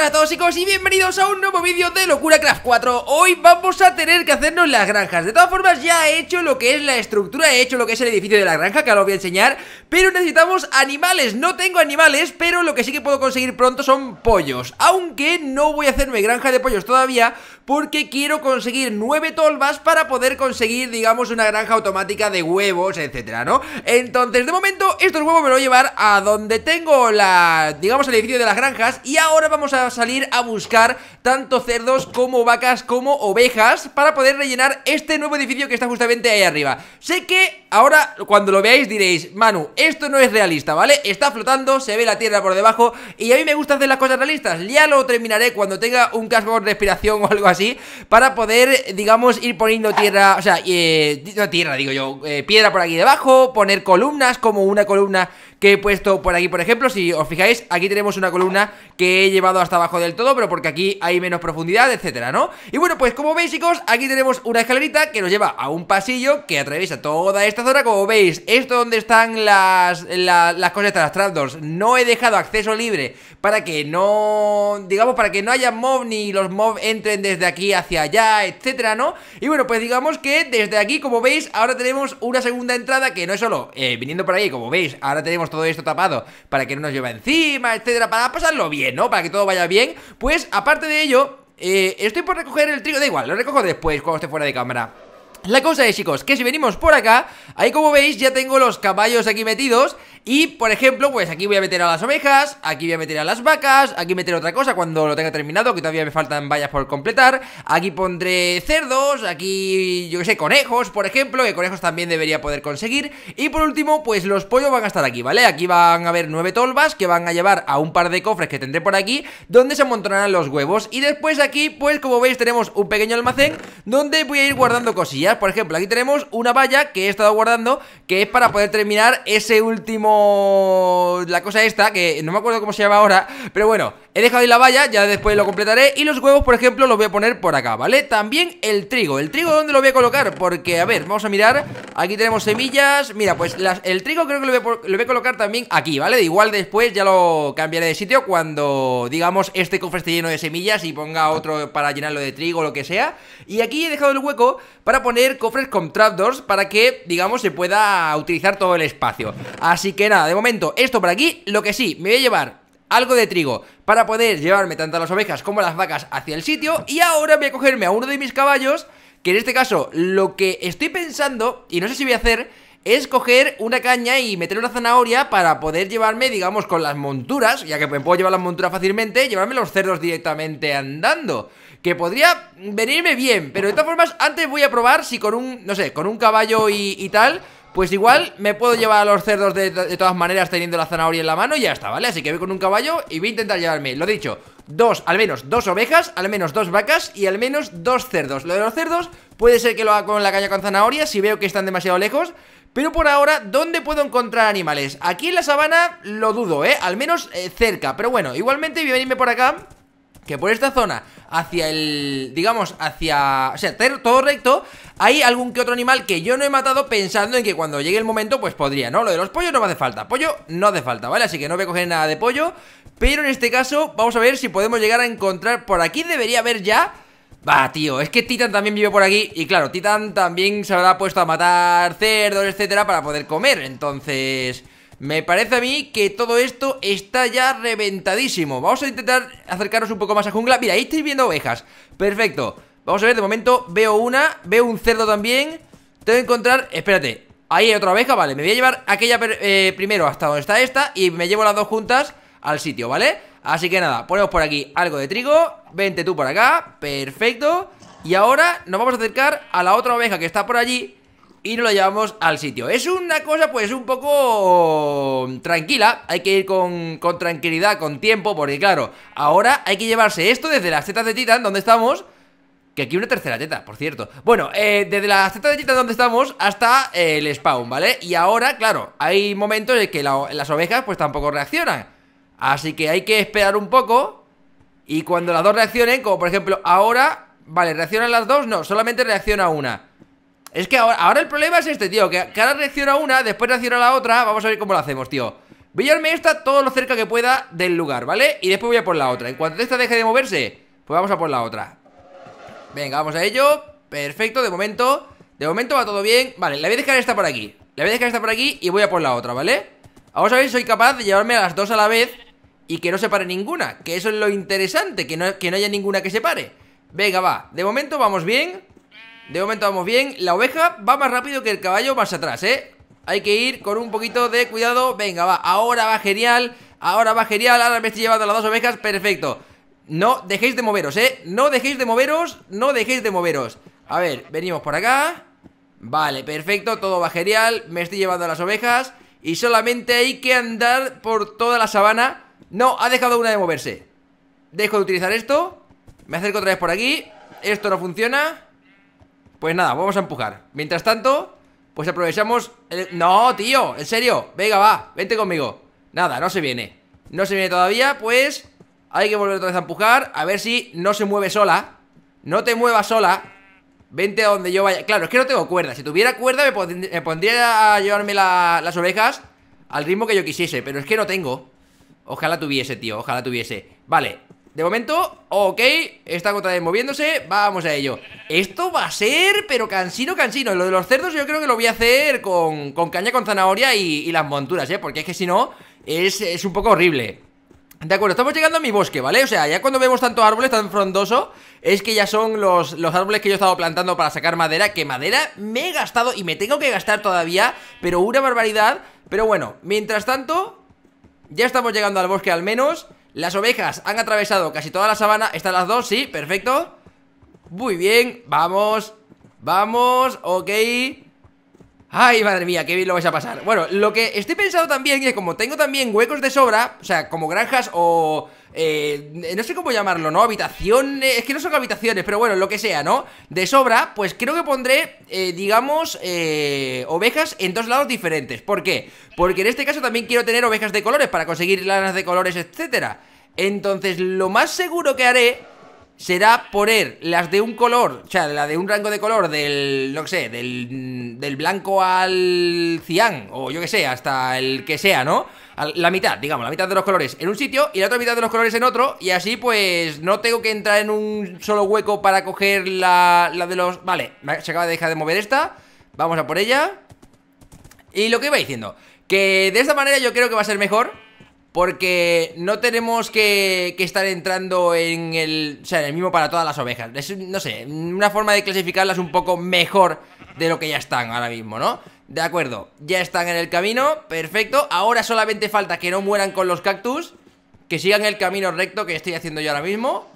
Hola a todos chicos y bienvenidos a un nuevo vídeo de Locura Craft 4 Hoy vamos a tener que hacernos las granjas De todas formas ya he hecho lo que es la estructura, he hecho lo que es el edificio de la granja que ahora os voy a enseñar Pero necesitamos animales, no tengo animales pero lo que sí que puedo conseguir pronto son pollos Aunque no voy a hacerme granja de pollos todavía porque quiero conseguir 9 tolvas para poder conseguir digamos una granja automática de huevos, etcétera, ¿no? Entonces de momento estos huevos me los voy a llevar a donde tengo la, digamos el edificio de las granjas y ahora vamos a salir a buscar tanto cerdos como vacas como ovejas para poder rellenar este nuevo edificio que está justamente ahí arriba. Sé que Ahora, cuando lo veáis diréis, Manu, esto no es realista, ¿vale? Está flotando, se ve la tierra por debajo y a mí me gusta hacer las cosas realistas. Ya lo terminaré cuando tenga un casco de respiración o algo así para poder, digamos, ir poniendo tierra, o sea, eh, no tierra, digo yo, eh, piedra por aquí debajo, poner columnas como una columna que he puesto por aquí, por ejemplo. Si os fijáis, aquí tenemos una columna que he llevado hasta abajo del todo, pero porque aquí hay menos profundidad, etcétera, ¿no? Y bueno, pues como veis, chicos, aquí tenemos una escalerita que nos lleva a un pasillo que atraviesa toda esta ahora como veis, esto donde están las, las cosas de las trapdoors No he dejado acceso libre para que no, digamos, para que no haya mob ni los mob entren desde aquí hacia allá, etcétera, ¿no? Y bueno, pues digamos que desde aquí, como veis, ahora tenemos una segunda entrada que no es solo eh, viniendo por ahí, como veis, ahora tenemos todo esto tapado para que no nos lleva encima, etcétera, para pasarlo bien, ¿no? Para que todo vaya bien. Pues aparte de ello, eh, estoy por recoger el trigo, da igual, lo recojo después cuando esté fuera de cámara. La cosa es, chicos, que si venimos por acá Ahí como veis ya tengo los caballos aquí metidos y, por ejemplo, pues aquí voy a meter a las ovejas, aquí voy a meter a las vacas, aquí meter otra cosa cuando lo tenga terminado, que todavía me faltan vallas por completar. Aquí pondré cerdos, aquí, yo que sé, conejos, por ejemplo, que conejos también debería poder conseguir. Y por último, pues los pollos van a estar aquí, ¿vale? Aquí van a haber nueve tolvas que van a llevar a un par de cofres que tendré por aquí, donde se amontonarán los huevos. Y después aquí, pues como veis, tenemos un pequeño almacén donde voy a ir guardando cosillas. Por ejemplo, aquí tenemos una valla que he estado guardando, que es para poder terminar ese último la cosa esta, que no me acuerdo cómo se llama ahora, pero bueno, he dejado ahí la valla, ya después lo completaré y los huevos, por ejemplo, los voy a poner por acá, ¿vale? También el trigo, ¿el trigo dónde lo voy a colocar? Porque, a ver, vamos a mirar, aquí tenemos semillas, mira, pues el trigo creo que lo voy, a, colocar también aquí, ¿vale? igual después ya lo cambiaré de sitio cuando, digamos, este cofre esté lleno de semillas y ponga otro para llenarlo de trigo o lo que sea, y aquí he dejado el hueco para poner cofres con trapdoors para que, digamos, se pueda utilizar todo el espacio, así que que nada, de momento, esto por aquí Lo que sí, me voy a llevar algo de trigo Para poder llevarme tanto las ovejas como las vacas hacia el sitio Y ahora voy a cogerme a uno de mis caballos Que en este caso, lo que estoy pensando Y no sé si voy a hacer es coger una caña y meter una zanahoria para poder llevarme, digamos, con las monturas, ya que puedo llevar las monturas fácilmente, llevarme los cerdos directamente andando, que podría venirme bien, pero de todas formas, antes voy a probar si con un, no sé, con un caballo y tal, pues igual me puedo llevar a los cerdos de, todas maneras teniendo la zanahoria en la mano y ya está, ¿vale? Así que voy con un caballo y voy a intentar llevarme, lo dicho, dos, al menos dos ovejas, al menos dos vacas y al menos dos cerdos. Lo de los cerdos puede ser que lo haga con la caña con zanahoria si veo que están demasiado lejos. Pero por ahora, ¿dónde puedo encontrar animales? Aquí en la sabana lo dudo, ¿eh? Al menos eh, cerca, pero bueno, igualmente voy a venirme por acá que por esta zona, hacia el, digamos, hacia, o sea, todo recto, hay algún que otro animal que yo no he matado pensando en que cuando llegue el momento, pues podría, ¿no? Lo de los pollos no me hace falta, pollo no hace falta, ¿vale? Así que no voy a coger nada de pollo, pero en este caso vamos a ver si podemos llegar a encontrar, por aquí debería haber ya... Va, tío, es que Titan también vive por aquí Y claro, Titan también se habrá puesto a matar cerdos, etcétera, para poder comer Entonces... Me parece a mí que todo esto está ya reventadísimo Vamos a intentar acercarnos un poco más a jungla Mira, ahí estáis viendo ovejas Perfecto Vamos a ver, de momento veo una Veo un cerdo también Tengo que encontrar... Espérate Ahí hay otra oveja, vale Me voy a llevar aquella eh, primero hasta donde está esta Y me llevo las dos juntas al sitio, ¿vale? Así que nada, ponemos por aquí algo de trigo Vente tú por acá Perfecto Y ahora nos vamos a acercar a la otra oveja que está por allí y nos lo llevamos al sitio. Es una cosa pues un poco tranquila, hay que ir con, tranquilidad, con tiempo, porque claro, ahora hay que llevarse esto desde las tetas de Titan, donde estamos... Que aquí una tercera teta, por cierto Bueno, eh, desde las tetas de titan donde estamos hasta eh, el spawn, ¿vale? Y ahora, claro, hay momentos en que las ovejas pues tampoco reaccionan Así que hay que esperar un poco Y cuando las dos reaccionen, como por ejemplo ahora Vale, ¿reaccionan las dos? No, solamente reacciona una es que ahora, ahora el problema es este, tío Que, ahora reacciona una, después reacciona la otra Vamos a ver cómo lo hacemos, tío Voy a llevarme esta todo lo cerca que pueda del lugar, ¿vale? Y después voy a por la otra En cuanto esta deje de moverse, pues vamos a por la otra Venga, vamos a ello Perfecto, de momento De momento va todo bien Vale, la voy a dejar esta por aquí La voy a dejar esta por aquí y voy a por la otra, ¿vale? Vamos a ver si soy capaz de llevarme a las dos a la vez Y que no se pare ninguna Que eso es lo interesante Que no, que no haya ninguna que se pare Venga, va De momento vamos bien de momento vamos bien La oveja va más rápido que el caballo más atrás, ¿eh? Hay que ir con un poquito de cuidado Venga, va, ahora va genial Ahora va genial, ahora me estoy llevando las dos ovejas Perfecto No dejéis de moveros, ¿eh? No dejéis de moveros, no dejéis de moveros A ver, venimos por acá Vale, perfecto, todo va genial Me estoy llevando las ovejas Y solamente hay que andar por toda la sabana No, ha dejado una de moverse Dejo de utilizar esto Me acerco otra vez por aquí Esto no funciona pues nada, vamos a empujar Mientras tanto, pues aprovechamos el... No, tío, en serio Venga, va, vente conmigo Nada, no se viene No se viene todavía, pues Hay que volver otra vez a empujar A ver si no se mueve sola No te muevas sola Vente a donde yo vaya Claro, es que no tengo cuerda Si tuviera cuerda me, pondría a llevarme las ovejas Al ritmo que yo quisiese Pero es que no tengo Ojalá tuviese, tío, ojalá tuviese Vale, de momento, ok, está otra vez moviéndose, vamos a ello Esto va a ser, pero cansino, cansino Lo de los cerdos yo creo que lo voy a hacer con, caña con zanahoria y, las monturas, ¿eh? Porque es que si no, es, es un poco horrible de acuerdo, estamos llegando a mi bosque, ¿vale? O sea, ya cuando vemos tantos árboles tan frondoso Es que ya son los, los árboles que yo he estado plantando para sacar madera Que madera me he gastado y me tengo que gastar todavía Pero una barbaridad Pero bueno, mientras tanto Ya estamos llegando al bosque al menos las ovejas han atravesado casi toda la sabana Están las dos, sí, perfecto Muy bien, vamos Vamos, ok Ay, madre mía, qué bien lo vais a pasar Bueno, lo que estoy pensando también es como tengo también huecos de sobra O sea, como granjas o eh, no sé cómo llamarlo, ¿no? Habitaciones, es que no son habitaciones, pero bueno, lo que sea, ¿no? De sobra, pues creo que pondré, eh, digamos, eh, ovejas en dos lados diferentes. ¿Por qué? Porque en este caso también quiero tener ovejas de colores para conseguir lanas de colores, etcétera. Entonces, lo más seguro que haré será poner las de un color, o sea, la de un rango de color del, no sé, del, del blanco al cian, o yo que sé, hasta el que sea, ¿no? la mitad, digamos, la mitad de los colores en un sitio y la otra mitad de los colores en otro. Y así, pues, no tengo que entrar en un solo hueco para coger la, la de los... Vale, se acaba de dejar de mover esta. Vamos a por ella. Y lo que iba diciendo, que de esta manera yo creo que va a ser mejor. Porque no tenemos que, que, estar entrando en el, o sea, en el mismo para todas las ovejas. no sé, una forma de clasificarlas un poco mejor de lo que ya están ahora mismo, ¿no? De acuerdo, ya están en el camino Perfecto, ahora solamente falta que no mueran con los cactus Que sigan el camino recto que estoy haciendo yo ahora mismo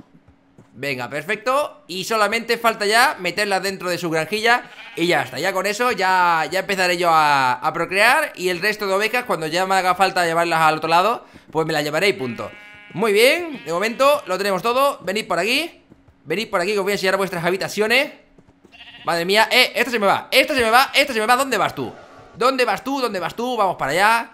Venga, perfecto Y solamente falta ya meterlas dentro de su granjilla Y ya está, ya con eso ya, ya empezaré yo a, a procrear Y el resto de ovejas, cuando ya me haga falta llevarlas al otro lado Pues me las llevaré y punto Muy bien, de momento lo tenemos todo Venid por aquí Venid por aquí que os voy a enseñar vuestras habitaciones Madre mía, eh, esta se me va, esto se me va, esto se me va ¿Dónde vas tú? ¿Dónde vas tú? ¿Dónde vas tú? Vamos para allá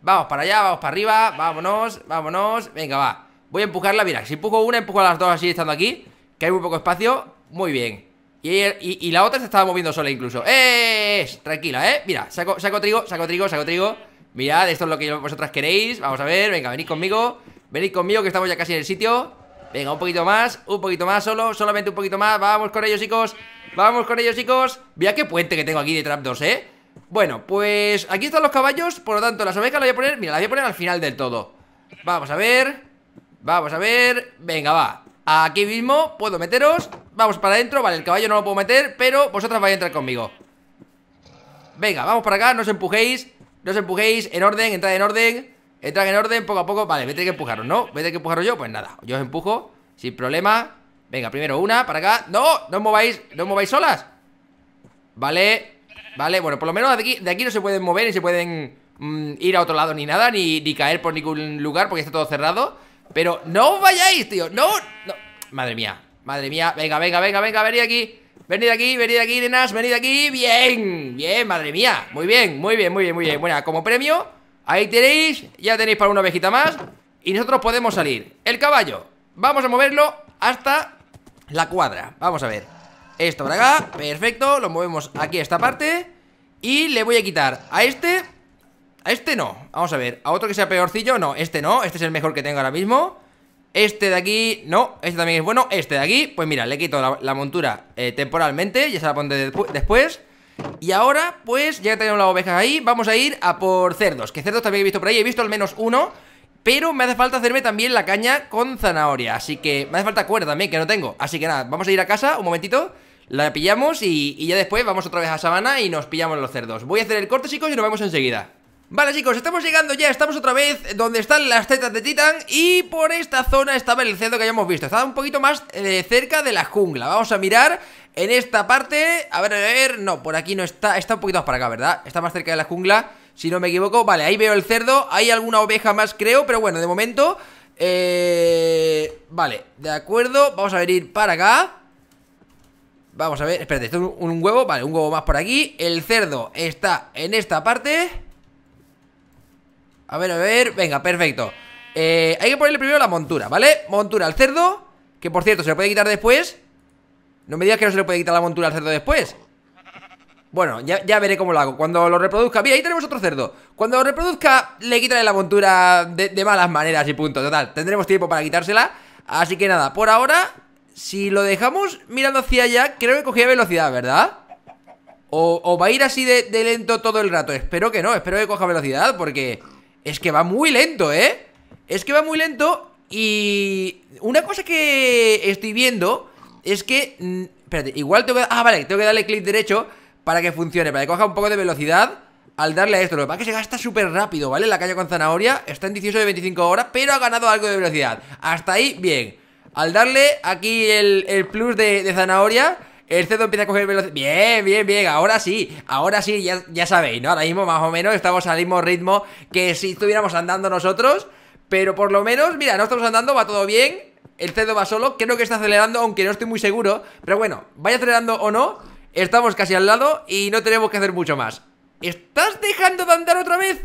Vamos para allá, vamos para arriba, vámonos, vámonos Venga, va, voy a empujarla, mira Si empujo una, empujo a las dos así estando aquí Que hay muy poco espacio, muy bien y, la otra se estaba moviendo sola incluso ¡Eh, eh, ¡Eh! Tranquila, ¿eh? Mira, saco, saco trigo, saco trigo, saco trigo Mirad, esto es lo que vosotras queréis Vamos a ver, venga, venid conmigo Venid conmigo que estamos ya casi en el sitio Venga, un poquito más, un poquito más solo Solamente un poquito más, vamos con ellos chicos Vamos con ellos chicos Mira qué puente que tengo aquí de Trap 2, ¿eh? Bueno, pues aquí están los caballos Por lo tanto, las ovejas las voy a poner Mira, las voy a poner al final del todo Vamos a ver Vamos a ver Venga, va Aquí mismo puedo meteros Vamos para adentro Vale, el caballo no lo puedo meter Pero vosotras vais a entrar conmigo Venga, vamos para acá No os empujéis No os empujéis En orden, entrad en orden Entrad en orden poco a poco Vale, Vete a que empujaros, ¿no? Vete a que empujaros yo Pues nada, yo os empujo Sin problema Venga, primero una, para acá ¡No! ¡No os mováis! ¡No mováis solas! Vale Vale, bueno, por lo menos de aquí, de aquí no se pueden mover Ni se pueden mm, ir a otro lado ni nada ni, caer por ningún lugar porque está todo cerrado Pero no os vayáis, tío ¡No! no. Madre mía, madre mía Venga, venga, venga, venga, venid aquí Venid aquí, venid aquí, nenas, venid aquí Bien, bien, madre mía Muy bien, muy bien, muy bien, muy bien Bueno, como premio, ahí tenéis Ya tenéis para una ovejita más Y nosotros podemos salir El caballo, vamos a moverlo hasta la cuadra Vamos a ver Esto por acá, perfecto, lo movemos aquí a esta parte Y le voy a quitar a este A este no, vamos a ver A otro que sea peorcillo, no, este no Este es el mejor que tengo ahora mismo Este de aquí, no, este también es bueno Este de aquí, pues mira, le quito la, montura eh, Temporalmente, ya se la pondré después y ahora, pues, ya que tenemos la oveja ahí Vamos a ir a por cerdos Que cerdos también he visto por ahí, he visto al menos uno pero me hace falta hacerme también la caña con zanahoria Así que me hace falta cuerda también, que no tengo Así que nada, vamos a ir a casa un momentito La pillamos y, ya después vamos otra vez a sabana y nos pillamos los cerdos Voy a hacer el corte chicos y nos vemos enseguida Vale chicos, estamos llegando ya, estamos otra vez donde están las tetas de Titan Y por esta zona estaba el cerdo que habíamos visto Estaba un poquito más eh, cerca de la jungla Vamos a mirar en esta parte A ver, a ver, no, por aquí no está Está un poquito más para acá, ¿verdad? Está más cerca de la jungla si no me equivoco. Vale, ahí veo el cerdo, hay alguna oveja más creo, pero bueno, de momento... Eh, vale, de acuerdo, vamos a venir para acá Vamos a ver, espérate, esto es un, huevo Vale, un huevo más por aquí El cerdo está en esta parte A ver, a ver, venga, perfecto eh, Hay que ponerle primero la montura, ¿vale? Montura al cerdo Que por cierto, se le puede quitar después No me digas que no se le puede quitar la montura al cerdo después bueno, ya, veré cómo lo hago. Cuando lo reproduzca. Mira, ahí tenemos otro cerdo. Cuando lo reproduzca, le quitaré la montura de, malas maneras y punto. Total, tendremos tiempo para quitársela. Así que nada, por ahora, si lo dejamos mirando hacia allá, creo que cogía velocidad, ¿verdad? O, va a ir así de, lento todo el rato. Espero que no, espero que coja velocidad porque es que va muy lento, ¿eh? Es que va muy lento y una cosa que estoy viendo es que... Mm, espérate, igual tengo que... Ah, vale, tengo que darle clic derecho para que funcione, para que coja un poco de velocidad al darle a esto. Lo que pasa es que se gasta súper rápido, ¿vale? La caña con zanahoria está en 18 de 25 horas, pero ha ganado algo de velocidad. Hasta ahí, bien. Al darle aquí el, plus de, zanahoria, el cedo empieza a coger velocidad. Bien, bien, bien, ahora sí, ahora sí, ya, ya sabéis, ¿no? Ahora mismo más o menos estamos al mismo ritmo que si estuviéramos andando nosotros. Pero por lo menos, mira, no estamos andando, va todo bien El cedo va solo, creo que está acelerando Aunque no estoy muy seguro, pero bueno Vaya acelerando o no, Estamos casi al lado y no tenemos que hacer mucho más ¿Estás dejando de andar otra vez?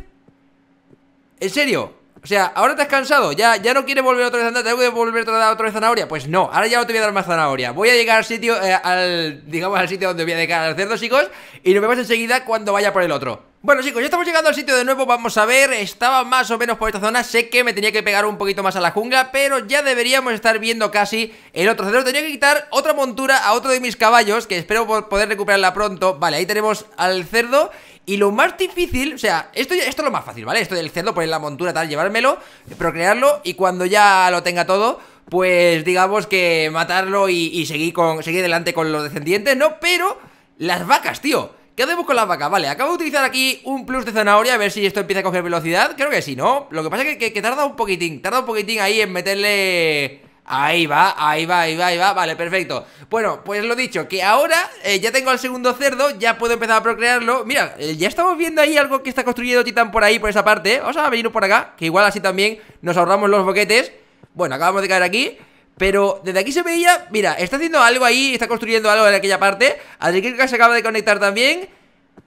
¿En serio? O sea, ahora te has cansado, ya, ya no quieres volver otra vez a andar, tengo que volver otra vez, otra vez zanahoria. Pues no, ahora ya no te voy a dar más zanahoria. Voy a llegar al sitio, eh, al, digamos, al sitio donde voy a dejar al cerdo, chicos, y nos vemos enseguida cuando vaya por el otro. Bueno chicos, ya estamos llegando al sitio de nuevo, vamos a ver, estaba más o menos por esta zona, sé que me tenía que pegar un poquito más a la jungla, pero ya deberíamos estar viendo casi el otro cerdo tenía que quitar otra montura a otro de mis caballos, que espero poder recuperarla pronto, vale, ahí tenemos al cerdo, y lo más difícil, o sea, esto, esto es lo más fácil, ¿vale? Esto del cerdo, poner la montura tal, llevármelo, procrearlo, y cuando ya lo tenga todo, pues digamos que matarlo y, y seguir, con, seguir adelante con los descendientes, ¿no? Pero las vacas, tío... ¿Qué hacemos con la vaca, vale, acabo de utilizar aquí un plus de zanahoria A ver si esto empieza a coger velocidad Creo que sí, ¿no? Lo que pasa es que, tarda un poquitín Tarda un poquitín ahí en meterle... Ahí va, ahí va, ahí va, ahí va, vale, perfecto Bueno, pues lo dicho, que ahora eh, ya tengo al segundo cerdo, ya puedo empezar a procrearlo Mira, eh, ya estamos viendo ahí algo que está construyendo Titan por ahí, por esa parte Vamos a venir por acá, que igual así también nos ahorramos los boquetes Bueno, acabamos de caer aquí pero desde aquí se veía, mira, está haciendo algo ahí, está construyendo algo en aquella parte. que se acaba de conectar también.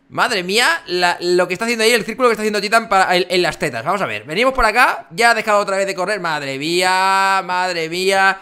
Madre mía, lo que está haciendo ahí, el círculo que está haciendo Titan en, las tetas. Vamos a ver, venimos por acá, ya ha dejado otra vez de correr. Madre mía, madre mía.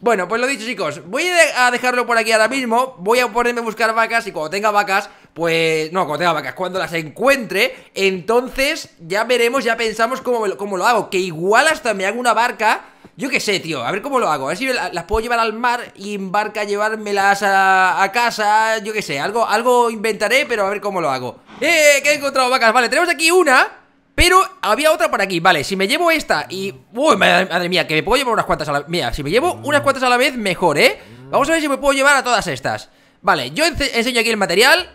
Bueno, pues lo dicho chicos, voy a dejarlo por aquí ahora mismo Voy a ponerme a buscar vacas y cuando tenga vacas Pues, no, cuando tenga vacas, cuando las encuentre Entonces ya veremos, ya pensamos cómo, cómo lo hago Que igual hasta me hago una barca yo qué sé, tío, a ver cómo lo hago. A ver si las puedo llevar al mar y en barca llevármelas a, casa, yo qué sé. Algo, algo inventaré, pero a ver cómo lo hago. ¡Eh! eh, eh ¿Qué he encontrado vacas. Vale, tenemos aquí una. Pero había otra por aquí, vale, si me llevo esta y... Uy, madre, mía, que me puedo llevar unas cuantas a la... Mira, si me llevo unas cuantas a la vez, mejor, ¿eh? Vamos a ver si me puedo llevar a todas estas Vale, yo enseño aquí el material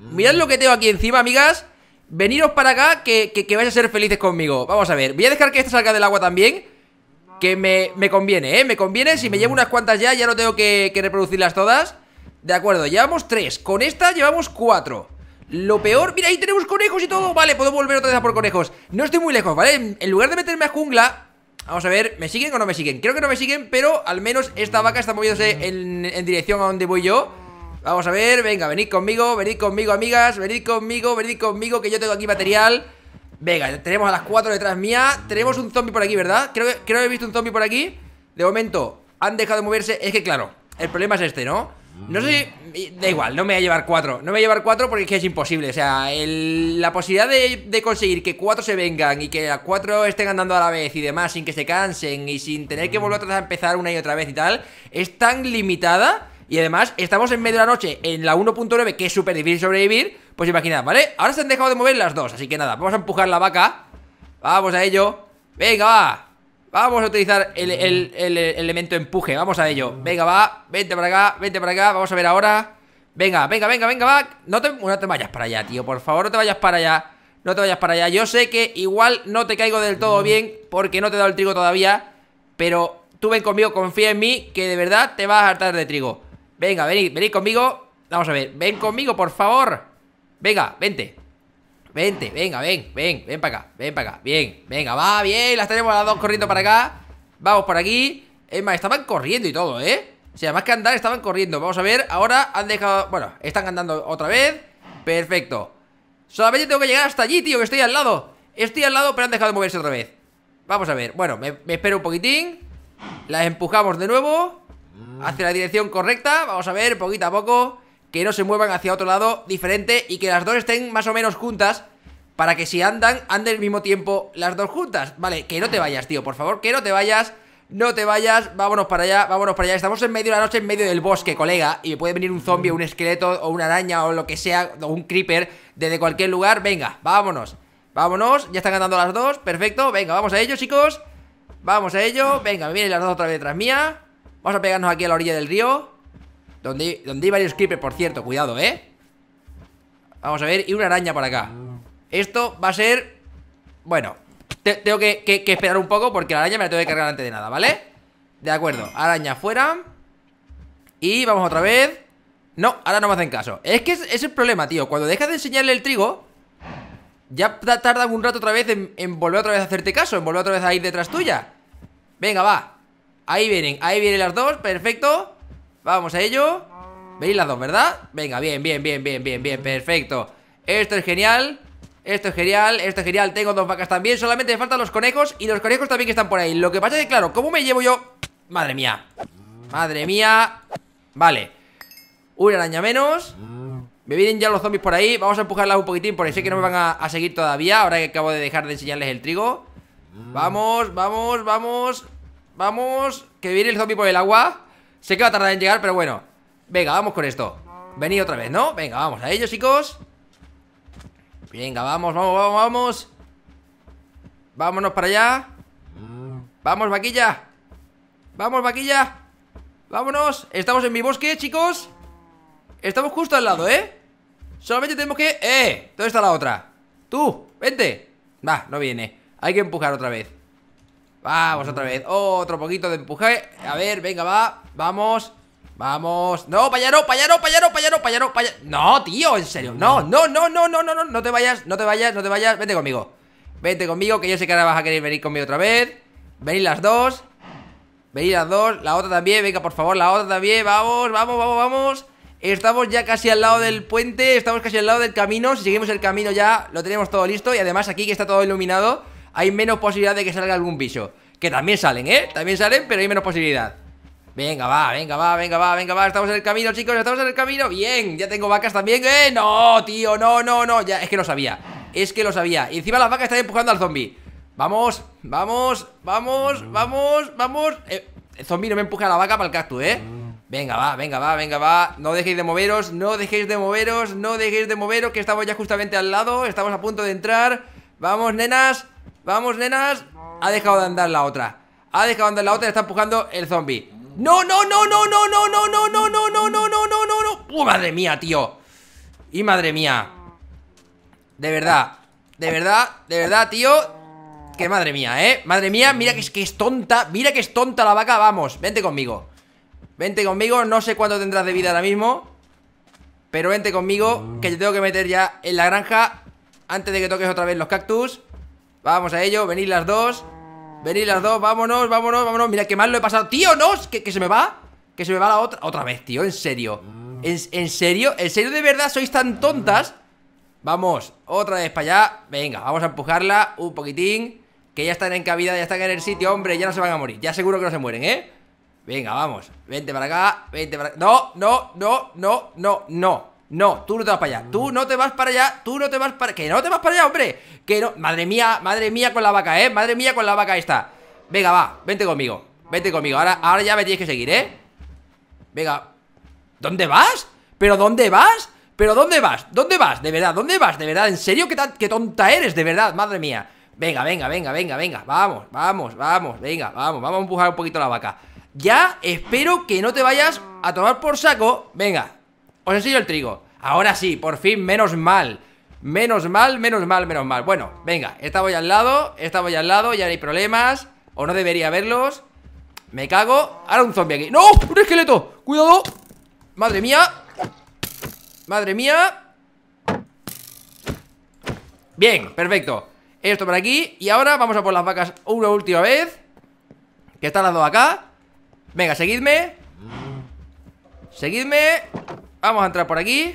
Mirad lo que tengo aquí encima, amigas Veniros para acá que, que, vais a ser felices conmigo Vamos a ver, voy a dejar que esta salga del agua también que me, conviene, ¿eh? Me conviene, si me llevo unas cuantas ya, ya no tengo que, reproducirlas todas De acuerdo, llevamos tres Con esta llevamos cuatro lo peor, mira, ahí tenemos conejos y todo Vale, puedo volver otra vez a por conejos No estoy muy lejos, ¿vale? En lugar de meterme a jungla Vamos a ver, ¿me siguen o no me siguen? Creo que no me siguen, pero al menos esta vaca está moviéndose en, en dirección a donde voy yo Vamos a ver, venga, venid conmigo Venid conmigo, amigas, venid conmigo Venid conmigo, que yo tengo aquí material Venga, tenemos a las 4 detrás mía Tenemos un zombie por aquí, ¿verdad? Creo que, he visto un zombie por aquí De momento, han dejado de moverse Es que claro, el problema es este, ¿no? No sé, da igual, no me voy a llevar cuatro. No me voy a llevar cuatro porque es que es imposible O sea, la posibilidad de, conseguir que cuatro se vengan Y que las cuatro estén andando a la vez y demás Sin que se cansen y sin tener que volver a empezar una y otra vez y tal Es tan limitada Y además, estamos en medio de la noche en la 1.9 Que es súper difícil sobrevivir pues imaginad, ¿vale? Ahora se han dejado de mover las dos, así que nada, vamos a empujar la vaca Vamos a ello Venga, va Vamos a utilizar el, elemento empuje, vamos a ello Venga, va, vente para acá, vente para acá Vamos a ver ahora Venga, venga, venga, venga, va No te, no te vayas para allá, tío, por favor, no te vayas para allá No te vayas para allá, yo sé que igual no te caigo del todo bien Porque no te he dado el trigo todavía Pero tú ven conmigo, confía en mí Que de verdad te vas a hartar de trigo Venga, venid, venid conmigo Vamos a ver, ven conmigo, por favor Venga, vente. Vente, venga, ven, ven, ven para acá, ven para acá, bien, venga, va, bien, las tenemos a las dos corriendo para acá Vamos por aquí, es más, estaban corriendo y todo, ¿eh? O sea, más que andar, estaban corriendo, vamos a ver, ahora han dejado, bueno, están andando otra vez Perfecto Solamente tengo que llegar hasta allí, tío, que estoy al lado Estoy al lado, pero han dejado de moverse otra vez Vamos a ver, bueno, me, me espero un poquitín Las empujamos de nuevo Hacia la dirección correcta, vamos a ver, poquito a poco que no se muevan hacia otro lado diferente y que las dos estén más o menos juntas para que si andan, anden al mismo tiempo las dos juntas. Vale, que no te vayas, tío, por favor, que no te vayas. No te vayas, vámonos para allá, vámonos para allá Estamos en medio de la noche, en medio del bosque, colega Y puede venir un zombie, un esqueleto, o una araña O lo que sea, o un creeper Desde cualquier lugar, venga, vámonos Vámonos, ya están andando las dos, perfecto Venga, vamos a ello, chicos Vamos a ello, venga, me vienen las dos otra vez detrás mía Vamos a pegarnos aquí a la orilla del río donde, hay varios creepers, por cierto, cuidado, ¿eh? Vamos a ver, y una araña para acá Esto va a ser... Bueno, tengo que, esperar un poco porque la araña me la tengo que cargar antes de nada, ¿vale? De acuerdo, araña fuera Y vamos otra vez No, ahora no me hacen caso Es que es, es el problema, tío, cuando dejas de enseñarle el trigo Ya tarda un rato otra vez en, volver otra vez a hacerte caso En volver otra vez a ir detrás tuya Venga, va Ahí vienen, ahí vienen las dos, perfecto Vamos a ello veis las dos, ¿verdad? Venga, bien, bien, bien, bien, bien, bien, perfecto Esto es genial esto es genial, esto es genial, tengo dos vacas también Solamente me faltan los conejos y los conejos también que están por ahí Lo que pasa es que, claro, ¿cómo me llevo yo? Madre mía, madre mía Vale Una araña menos Me vienen ya los zombies por ahí, vamos a empujarlas un poquitín ahí sé que no me van a, a seguir todavía Ahora que acabo de dejar de enseñarles el trigo Vamos, vamos, vamos Vamos, que viene el zombie por el agua Sé que va a tardar en llegar, pero bueno Venga, vamos con esto Venid otra vez, ¿no? Venga, vamos a ello, chicos Venga, vamos, vamos, vamos, vamos Vámonos para allá Vamos, vaquilla Vamos, vaquilla Vámonos, estamos en mi bosque, chicos Estamos justo al lado, ¿eh? Solamente tenemos que... ¡Eh! ¿Dónde está la otra? ¡Tú! ¡Vente! Va, no viene Hay que empujar otra vez Vamos otra vez Otro poquito de empuje A ver, venga, va vamos Vamos, no, payaro, payaro, payaro, payaro, payaro, payaro No, tío, en serio, no, no, no, no, no, no, no, no te vayas, no te vayas, no te vayas Vete conmigo, vete conmigo, que yo sé que ahora vas a querer venir conmigo otra vez Venid las dos Venid las dos, la otra también, venga, por favor, la otra también Vamos, vamos, vamos, vamos Estamos ya casi al lado del puente, estamos casi al lado del camino Si seguimos el camino ya, lo tenemos todo listo Y además aquí que está todo iluminado Hay menos posibilidad de que salga algún bicho Que también salen, ¿eh? También salen, pero hay menos posibilidad Venga, va, venga, va, venga, va, venga, va Estamos en el camino, chicos, estamos en el camino Bien, ya tengo vacas también ¡Eh, no, tío, no, no, no! Ya, es que lo sabía Es que lo sabía Y encima las vacas están empujando al zombie Vamos, vamos, vamos, vamos, vamos El eh, zombie no me empuja a la vaca para el cactus, ¿eh? Venga, va, venga, va, venga, va No dejéis de moveros, no dejéis de moveros No dejéis de moveros, que estamos ya justamente al lado Estamos a punto de entrar Vamos, nenas, vamos, nenas Ha dejado de andar la otra Ha dejado de andar la otra, y está empujando el zombie no, no, no, no, no, no, no, no, no, no, no, no, no, no, no, madre mía, tío! Y madre mía. De verdad. De verdad, de verdad, tío. Que madre mía, ¿eh? Madre mía, mira que es, que es tonta. Mira que es tonta la vaca. Vamos, vente conmigo. Vente conmigo. No sé cuánto tendrás de vida ahora mismo. Pero vente conmigo, que yo tengo que meter ya en la granja antes de que toques otra vez los cactus. Vamos a ello, venid las dos. Venid las dos, vámonos, vámonos, vámonos Mira qué mal lo he pasado Tío, no, que, que se me va Que se me va la otra Otra vez, tío, en serio mm. ¿En, ¿En, serio? ¿En serio de verdad sois tan tontas? Vamos, otra vez para allá Venga, vamos a empujarla un poquitín Que ya están en cabida, ya están en el sitio Hombre, ya no se van a morir, ya seguro que no se mueren, ¿eh? Venga, vamos, vente para acá Vente para acá, no, no, no, no, no, no no, tú no te vas para allá, tú no te vas para allá, tú no te vas para... ¡Que no te vas para allá, hombre! Que no... Madre mía, madre mía con la vaca, ¿eh? Madre mía con la vaca está Venga, va, vente conmigo, vente conmigo Ahora, ahora ya me tienes que seguir, ¿eh? Venga ¿Dónde vas? ¿Pero dónde vas? ¿Pero dónde vas? ¿Dónde vas? De verdad, ¿dónde vas? De verdad, ¿en serio? ¿Qué, qué tonta eres? De verdad, madre mía Venga, venga, venga, venga, venga Vamos, vamos, vamos, venga, vamos Vamos a empujar un poquito la vaca Ya espero que no te vayas a tomar por saco Venga os enseño el trigo. Ahora sí, por fin, menos mal. Menos mal, menos mal, menos mal. Bueno, venga, esta voy al lado, esta voy al lado, ya no hay problemas. O no debería haberlos. Me cago. Ahora un zombie aquí. ¡No! ¡Un esqueleto! ¡Cuidado! ¡Madre mía! ¡Madre mía! Bien, perfecto. Esto por aquí. Y ahora vamos a por las vacas una última vez. Que están las dos acá. Venga, seguidme. Seguidme. Vamos a entrar por aquí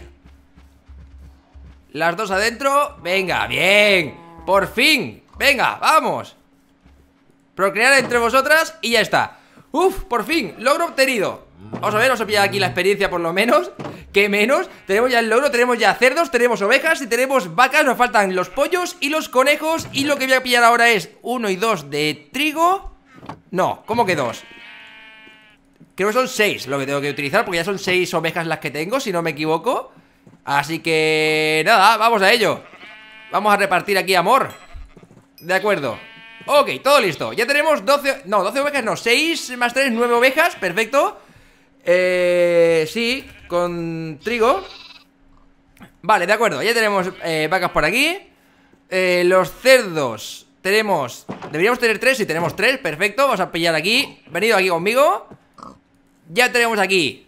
Las dos adentro Venga, bien Por fin Venga, vamos Procrear entre vosotras y ya está Uf, por fin, logro obtenido Vamos a ver, os he pillado aquí la experiencia por lo menos ¿Qué menos? Tenemos ya el logro, tenemos ya cerdos, tenemos ovejas y tenemos vacas Nos faltan los pollos y los conejos Y lo que voy a pillar ahora es uno y dos de trigo No, ¿cómo que dos? Creo que son seis lo que tengo que utilizar Porque ya son seis ovejas las que tengo, si no me equivoco Así que... Nada, vamos a ello Vamos a repartir aquí amor De acuerdo Ok, todo listo Ya tenemos 12... No, 12 ovejas no 6 más 3, nueve ovejas Perfecto Eh... Sí, con trigo Vale, de acuerdo Ya tenemos eh, vacas por aquí eh, Los cerdos Tenemos... Deberíamos tener 3 Si sí, tenemos tres, perfecto Vamos a pillar aquí Venido aquí conmigo ya tenemos aquí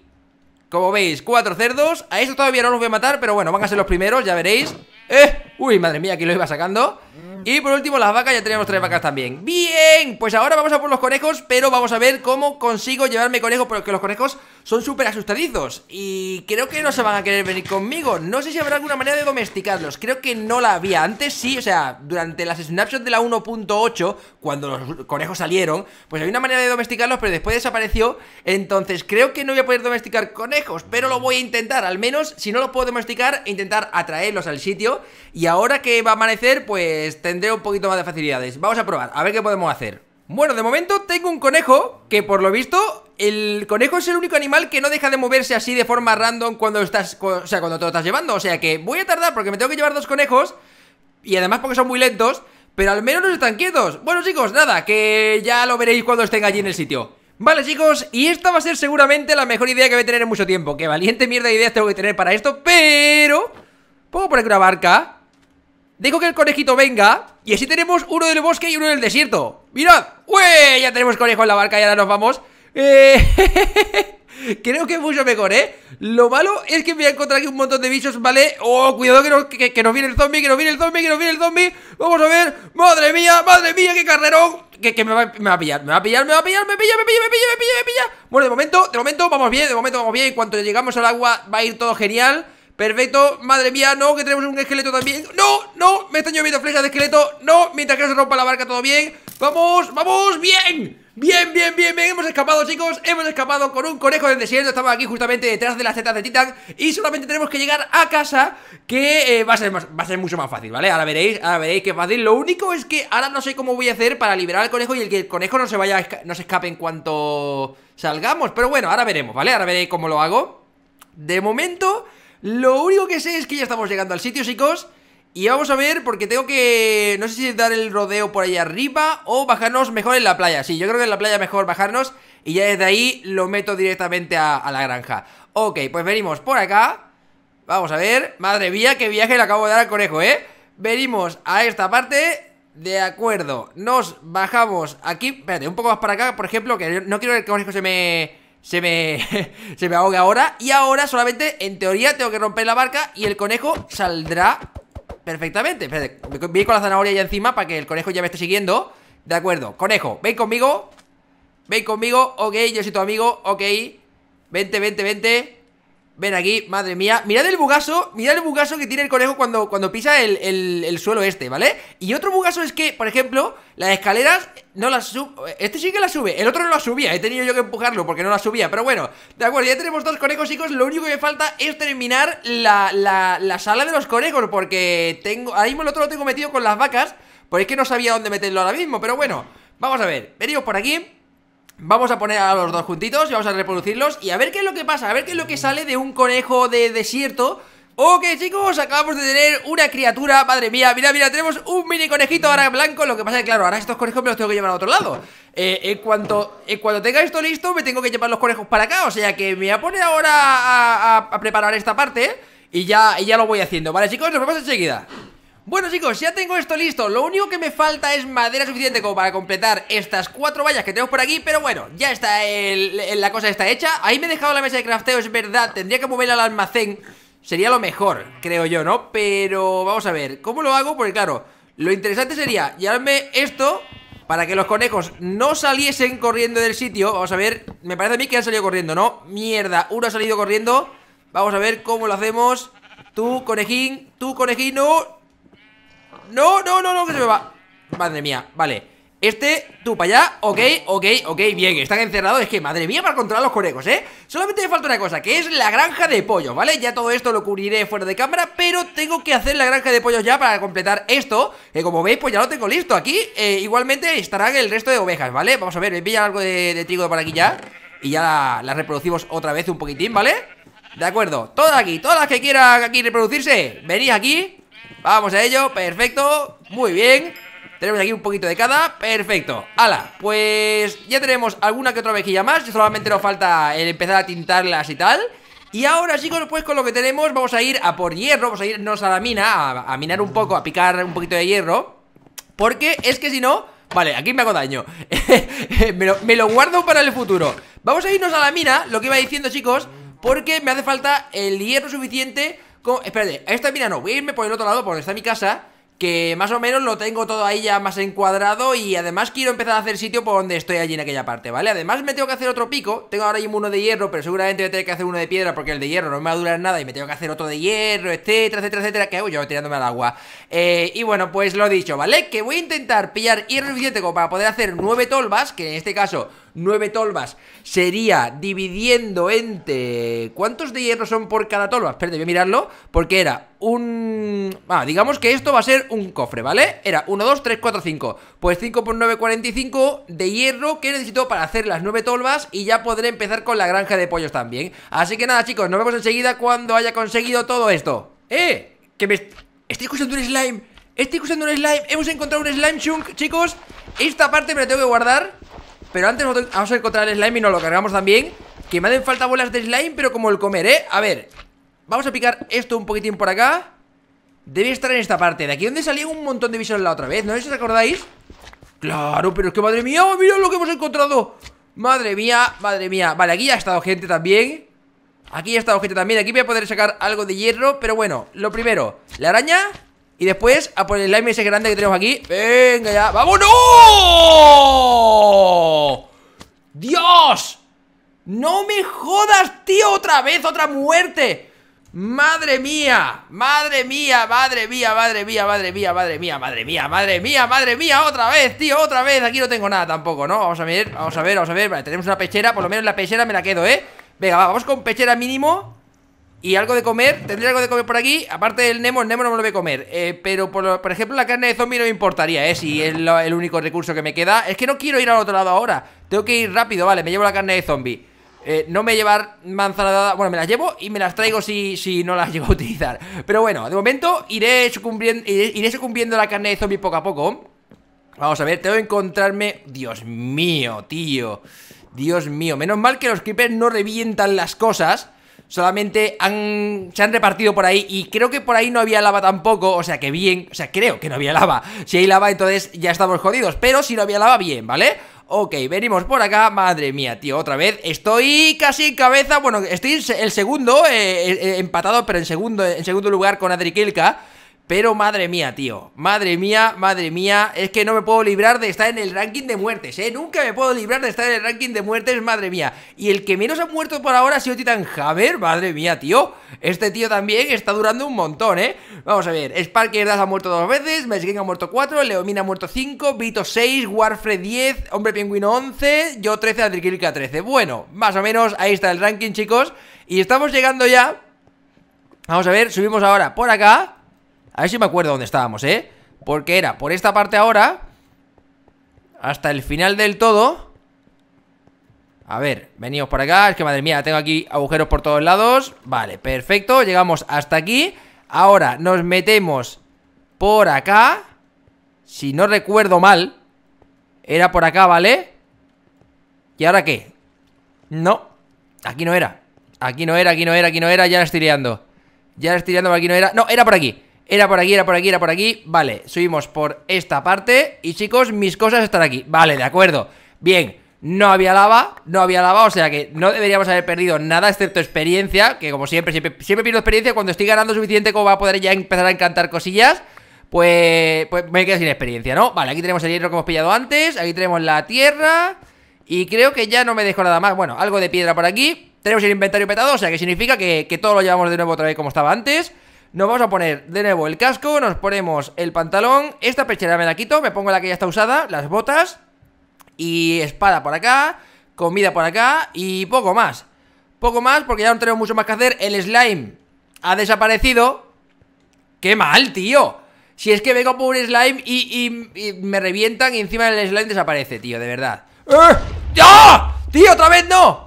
Como veis, cuatro cerdos A estos todavía no los voy a matar Pero bueno, van a ser los primeros, ya veréis ¡Eh! Uy, madre mía, aquí lo iba sacando Y por último las vacas, ya teníamos tres vacas también ¡Bien! Pues ahora vamos a por los conejos Pero vamos a ver cómo consigo llevarme conejos Porque los conejos son súper asustadizos Y creo que no se van a querer venir conmigo No sé si habrá alguna manera de domesticarlos Creo que no la había antes, sí O sea, durante las snapshots de la 1.8 Cuando los conejos salieron Pues había una manera de domesticarlos, pero después desapareció Entonces creo que no voy a poder domesticar conejos Pero lo voy a intentar, al menos Si no lo puedo domesticar, intentar atraerlos al sitio Y ahora que va a amanecer, pues tendré un poquito más de facilidades. Vamos a probar, a ver qué podemos hacer. Bueno, de momento tengo un conejo que por lo visto el conejo es el único animal que no deja de moverse así de forma random cuando estás, o sea, cuando te lo estás llevando. O sea que voy a tardar porque me tengo que llevar dos conejos y además porque son muy lentos, pero al menos no están quietos. Bueno, chicos, nada, que ya lo veréis cuando estén allí en el sitio. Vale chicos, y esta va a ser seguramente la mejor idea que voy a tener en mucho tiempo Que valiente mierda de ideas tengo que tener para esto, pero... puedo por una barca Dejo que el conejito venga Y así tenemos uno del bosque y uno del desierto ¡Mirad! ¡Uy! Ya tenemos conejo en la barca y ahora nos vamos eh, Creo que es mucho mejor, ¿eh? Lo malo es que me voy a encontrar aquí un montón de bichos, ¿vale? ¡Oh, cuidado que, que, nos viene el zombie, que nos viene el zombie, que nos viene el zombie! ¡Vamos a ver! ¡Madre mía, madre mía, qué carrerón! Que, me, va, me, va, a pillar, me va a pillar, me va a pillar, me pilla, me pilla, me pilla, me pilla, me pilla Bueno, de momento, de momento vamos bien, de momento vamos bien En cuanto llegamos al agua va a ir todo genial Perfecto, madre mía, no, que tenemos un esqueleto también No, no, me están lloviendo flechas de esqueleto No, mientras que no se rompa la barca todo bien Vamos, vamos, bien Bien, bien, bien, bien, hemos escapado chicos Hemos escapado con un conejo del desierto Estamos aquí justamente detrás de las tetas de Titan Y solamente tenemos que llegar a casa Que eh, va, a ser va a ser mucho más fácil, ¿vale? Ahora veréis, ahora veréis que fácil Lo único es que ahora no sé cómo voy a hacer Para liberar al conejo y el que el conejo no se vaya No se escape en cuanto salgamos Pero bueno, ahora veremos, ¿vale? Ahora veréis cómo lo hago De momento... Lo único que sé es que ya estamos llegando al sitio, chicos Y vamos a ver, porque tengo que... No sé si dar el rodeo por ahí arriba O bajarnos mejor en la playa Sí, yo creo que en la playa mejor bajarnos Y ya desde ahí lo meto directamente a, la granja Ok, pues venimos por acá Vamos a ver Madre mía, qué viaje le acabo de dar al conejo, ¿eh? Venimos a esta parte De acuerdo Nos bajamos aquí Espérate, un poco más para acá, por ejemplo Que no quiero que el conejo se me se me, se me ahora Y ahora solamente, en teoría, tengo que romper la barca Y el conejo saldrá perfectamente voy con la zanahoria ya encima para que el conejo ya me esté siguiendo De acuerdo, conejo, ven conmigo Ven conmigo, ok, yo soy tu amigo, ok Vente, vente, vente Ven aquí, madre mía. Mirad el bugazo, mirad el bugazo que tiene el conejo cuando, cuando pisa el, el, suelo este, ¿vale? Y otro bugazo es que, por ejemplo, las escaleras no las sube. Este sí que las sube, el otro no las subía. He tenido yo que empujarlo porque no las subía. Pero bueno, de acuerdo, ya tenemos dos conejos, chicos. Lo único que me falta es terminar la, la, la sala de los conejos porque tengo. ahí mismo el otro lo tengo metido con las vacas. Porque es que no sabía dónde meterlo ahora mismo. Pero bueno, vamos a ver. Venimos por aquí. Vamos a poner a los dos juntitos y vamos a reproducirlos y a ver qué es lo que pasa, a ver qué es lo que sale de un conejo de desierto Ok chicos, acabamos de tener una criatura Madre mía, mira, mira, tenemos un mini conejito ahora blanco Lo que pasa es que claro, ahora estos conejos me los tengo que llevar a otro lado eh, en, cuanto, en cuanto tenga esto listo me tengo que llevar los conejos para acá O sea que me voy a poner ahora a, preparar esta parte Y ya, y ya lo voy haciendo Vale chicos, nos vemos enseguida bueno chicos, ya tengo esto listo Lo único que me falta es madera suficiente como para completar estas cuatro vallas que tenemos por aquí Pero bueno, ya está, el, la cosa está hecha Ahí me he dejado la mesa de crafteo, es verdad Tendría que moverla al almacén Sería lo mejor, creo yo, ¿no? Pero vamos a ver, ¿cómo lo hago? Porque claro, lo interesante sería llevarme esto para que los conejos no saliesen corriendo del sitio Vamos a ver, me parece a mí que han salido corriendo, ¿no? Mierda, uno ha salido corriendo Vamos a ver cómo lo hacemos Tú, conejín, tú, conejino no, no, no, no, que se me va Madre mía, vale este, tú para allá, ok, ok, ok, bien, están encerrados, es que madre mía para controlar los conejos, ¿eh? Solamente me falta una cosa, que es la granja de pollos, ¿vale? Ya todo esto lo cubriré fuera de cámara, pero tengo que hacer la granja de pollos ya para completar esto Que como veis, pues ya lo tengo listo, aquí eh, igualmente estarán el resto de ovejas, ¿vale? Vamos a ver, me pillan algo de, trigo por aquí ya Y ya la, reproducimos otra vez un poquitín, ¿vale? De acuerdo, todas aquí, todas las que quieran aquí reproducirse, Venís aquí Vamos a ello, perfecto Muy bien Tenemos aquí un poquito de cada, perfecto Hala, pues ya tenemos alguna que otra vejilla más Solamente nos falta el empezar a tintarlas y tal y ahora chicos, pues con lo que tenemos Vamos a ir a por hierro, vamos a irnos a la mina a, minar un poco, a picar un poquito de hierro Porque es que si no Vale, aquí me hago daño me, me, lo, guardo para el futuro Vamos a irnos a la mina, lo que iba diciendo chicos Porque me hace falta el hierro suficiente espera Espérate, esta mina no, voy a irme por el otro lado, por donde está mi casa Que más o menos lo tengo todo ahí ya más encuadrado Y además quiero empezar a hacer sitio por donde estoy allí en aquella parte, ¿vale? Además me tengo que hacer otro pico Tengo ahora mismo uno de hierro, pero seguramente voy a tener que hacer uno de piedra Porque el de hierro no me va a durar nada Y me tengo que hacer otro de hierro, etcétera, etcétera, etcétera Que hago yo tirándome al agua? Eh, y bueno, pues lo dicho, ¿vale? Que voy a intentar pillar hierro suficiente como para poder hacer nueve tolvas Que en este caso... 9 tolvas sería dividiendo entre... ¿Cuántos de hierro son por cada tolva? Espera, voy a mirarlo, porque era un... Ah, digamos que esto va a ser un cofre, ¿vale? Era 1, 2, 3, 4, 5 Pues 5 por 9, 45 de hierro que necesito para hacer las 9 tolvas Y ya podré empezar con la granja de pollos también Así que nada chicos, nos vemos enseguida cuando haya conseguido todo esto ¡Eh! Que me... Estoy un slime Estoy usando un slime, hemos encontrado un slime chunk, chicos Esta parte me la tengo que guardar pero antes vamos a encontrar el slime y nos lo cargamos también Que me hacen falta bolas de slime, pero como el comer, ¿eh? A ver, vamos a picar esto un poquitín por acá Debe estar en esta parte De aquí donde salió un montón de visor la otra vez ¿No sé si os acordáis? Claro, pero es que madre mía, mira lo que hemos encontrado Madre mía, madre mía Vale, aquí ya ha estado gente también Aquí ha estado gente también Aquí voy a poder sacar algo de hierro Pero bueno, lo primero La araña y después a poner el slime ese grande que tenemos aquí Venga ya, ¡vámonos! ¡Dios! ¡No me jodas, tío! ¡Otra vez, otra muerte! ¡Madre mía! ¡Madre mía, madre mía, madre mía, madre mía, madre mía, madre mía, madre mía, madre mía! ¡Otra vez, tío, otra vez! Aquí no tengo nada tampoco, ¿no? Vamos a ver, vamos a ver, vamos a ver Vale, tenemos una pechera, por lo menos la pechera me la quedo, ¿eh? Venga, vamos con pechera mínimo y algo de comer, tendría algo de comer por aquí Aparte del Nemo, el Nemo no me lo voy a comer eh, Pero por, ejemplo la carne de zombie no me importaría eh, Si es el único recurso que me queda Es que no quiero ir al otro lado ahora Tengo que ir rápido, vale, me llevo la carne de zombie eh, no me llevar manzanada Bueno, me las llevo y me las traigo si, si no las llevo a utilizar Pero bueno, de momento iré sucumbiendo, iré, iré sucumbiendo la carne de zombie poco a poco Vamos a ver, tengo que encontrarme... Dios mío, tío Dios mío, menos mal que los creepers no revientan las cosas Solamente han, se han repartido por ahí y creo que por ahí no había lava tampoco, o sea que bien, o sea, creo que no había lava. Si hay lava, entonces ya estamos jodidos, pero si no había lava, bien, ¿vale? Ok, venimos por acá, madre mía, tío, otra vez Estoy casi en cabeza, bueno, estoy el segundo, eh, eh, empatado, pero en segundo, en segundo lugar con Adri pero madre mía, tío. Madre mía, madre mía. Es que no me puedo librar de estar en el ranking de muertes, ¿eh? Nunca me puedo librar de estar en el ranking de muertes, madre mía. Y el que menos ha muerto por ahora ha sido Titan Hammer. Madre mía, tío. Este tío también está durando un montón, ¿eh? Vamos a ver. Sparker das ha muerto dos veces. Mesking ha muerto cuatro. Leomina ha muerto cinco. Vito seis Warfre diez Hombre Pingüino once, Yo 13. Adrikilka trece Bueno, más o menos ahí está el ranking, chicos. Y estamos llegando ya. Vamos a ver, subimos ahora por acá. A ver si me acuerdo dónde estábamos, ¿eh? Porque era por esta parte ahora Hasta el final del todo A ver, venimos por acá Es que madre mía, tengo aquí agujeros por todos lados Vale, perfecto, llegamos hasta aquí Ahora nos metemos Por acá Si no recuerdo mal Era por acá, ¿vale? ¿Y ahora qué? No, aquí no era Aquí no era, aquí no era, aquí no era Ya la estoy liando Ya la estoy liando, aquí no era No, era por aquí era por aquí, era por aquí, era por aquí. Vale, subimos por esta parte. Y chicos, mis cosas están aquí. Vale, de acuerdo. Bien, no había lava, no había lava, o sea que no deberíamos haber perdido nada, excepto experiencia, que como siempre, siempre, pierdo experiencia cuando estoy ganando suficiente como va a poder ya empezar a encantar cosillas. Pues, pues me quedo sin experiencia, ¿no? Vale, aquí tenemos el hierro que hemos pillado antes, aquí tenemos la tierra y creo que ya no me dejo nada más. Bueno, algo de piedra por aquí. Tenemos el inventario petado, o sea que significa que, que todo lo llevamos de nuevo otra vez como estaba antes. Nos vamos a poner de nuevo el casco, nos ponemos el pantalón, esta pechera me la quito, me pongo la que ya está usada, las botas y espada por acá, comida por acá y poco más. Poco más porque ya no tenemos mucho más que hacer, el slime ha desaparecido. ¡Qué mal, tío! Si es que vengo por un slime y, y, me revientan y encima el slime desaparece, tío, de verdad. ¡Eh! ¡Ah! ¡Tío, otra vez no!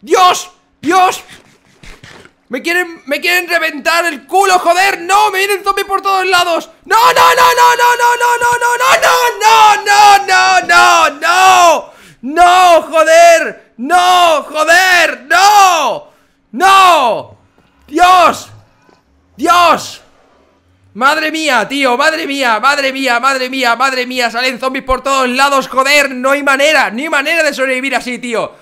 ¡Dios! ¡Dios! ¡Me quieren, me quieren reventar el culo, joder! ¡No! ¡Me vienen zombies por todos lados! ¡No, no, no, no, no, no, no, no, no, no, no, no, no, no, no! ¡No, joder! ¡No, joder! ¡No! ¡No! ¡Dios! ¡Dios! ¡Madre mía, tío! ¡Madre mía! ¡Madre mía! ¡Madre mía! ¡Madre mía! Salen zombies por todos lados, joder, no hay manera, ni manera de sobrevivir así, tío.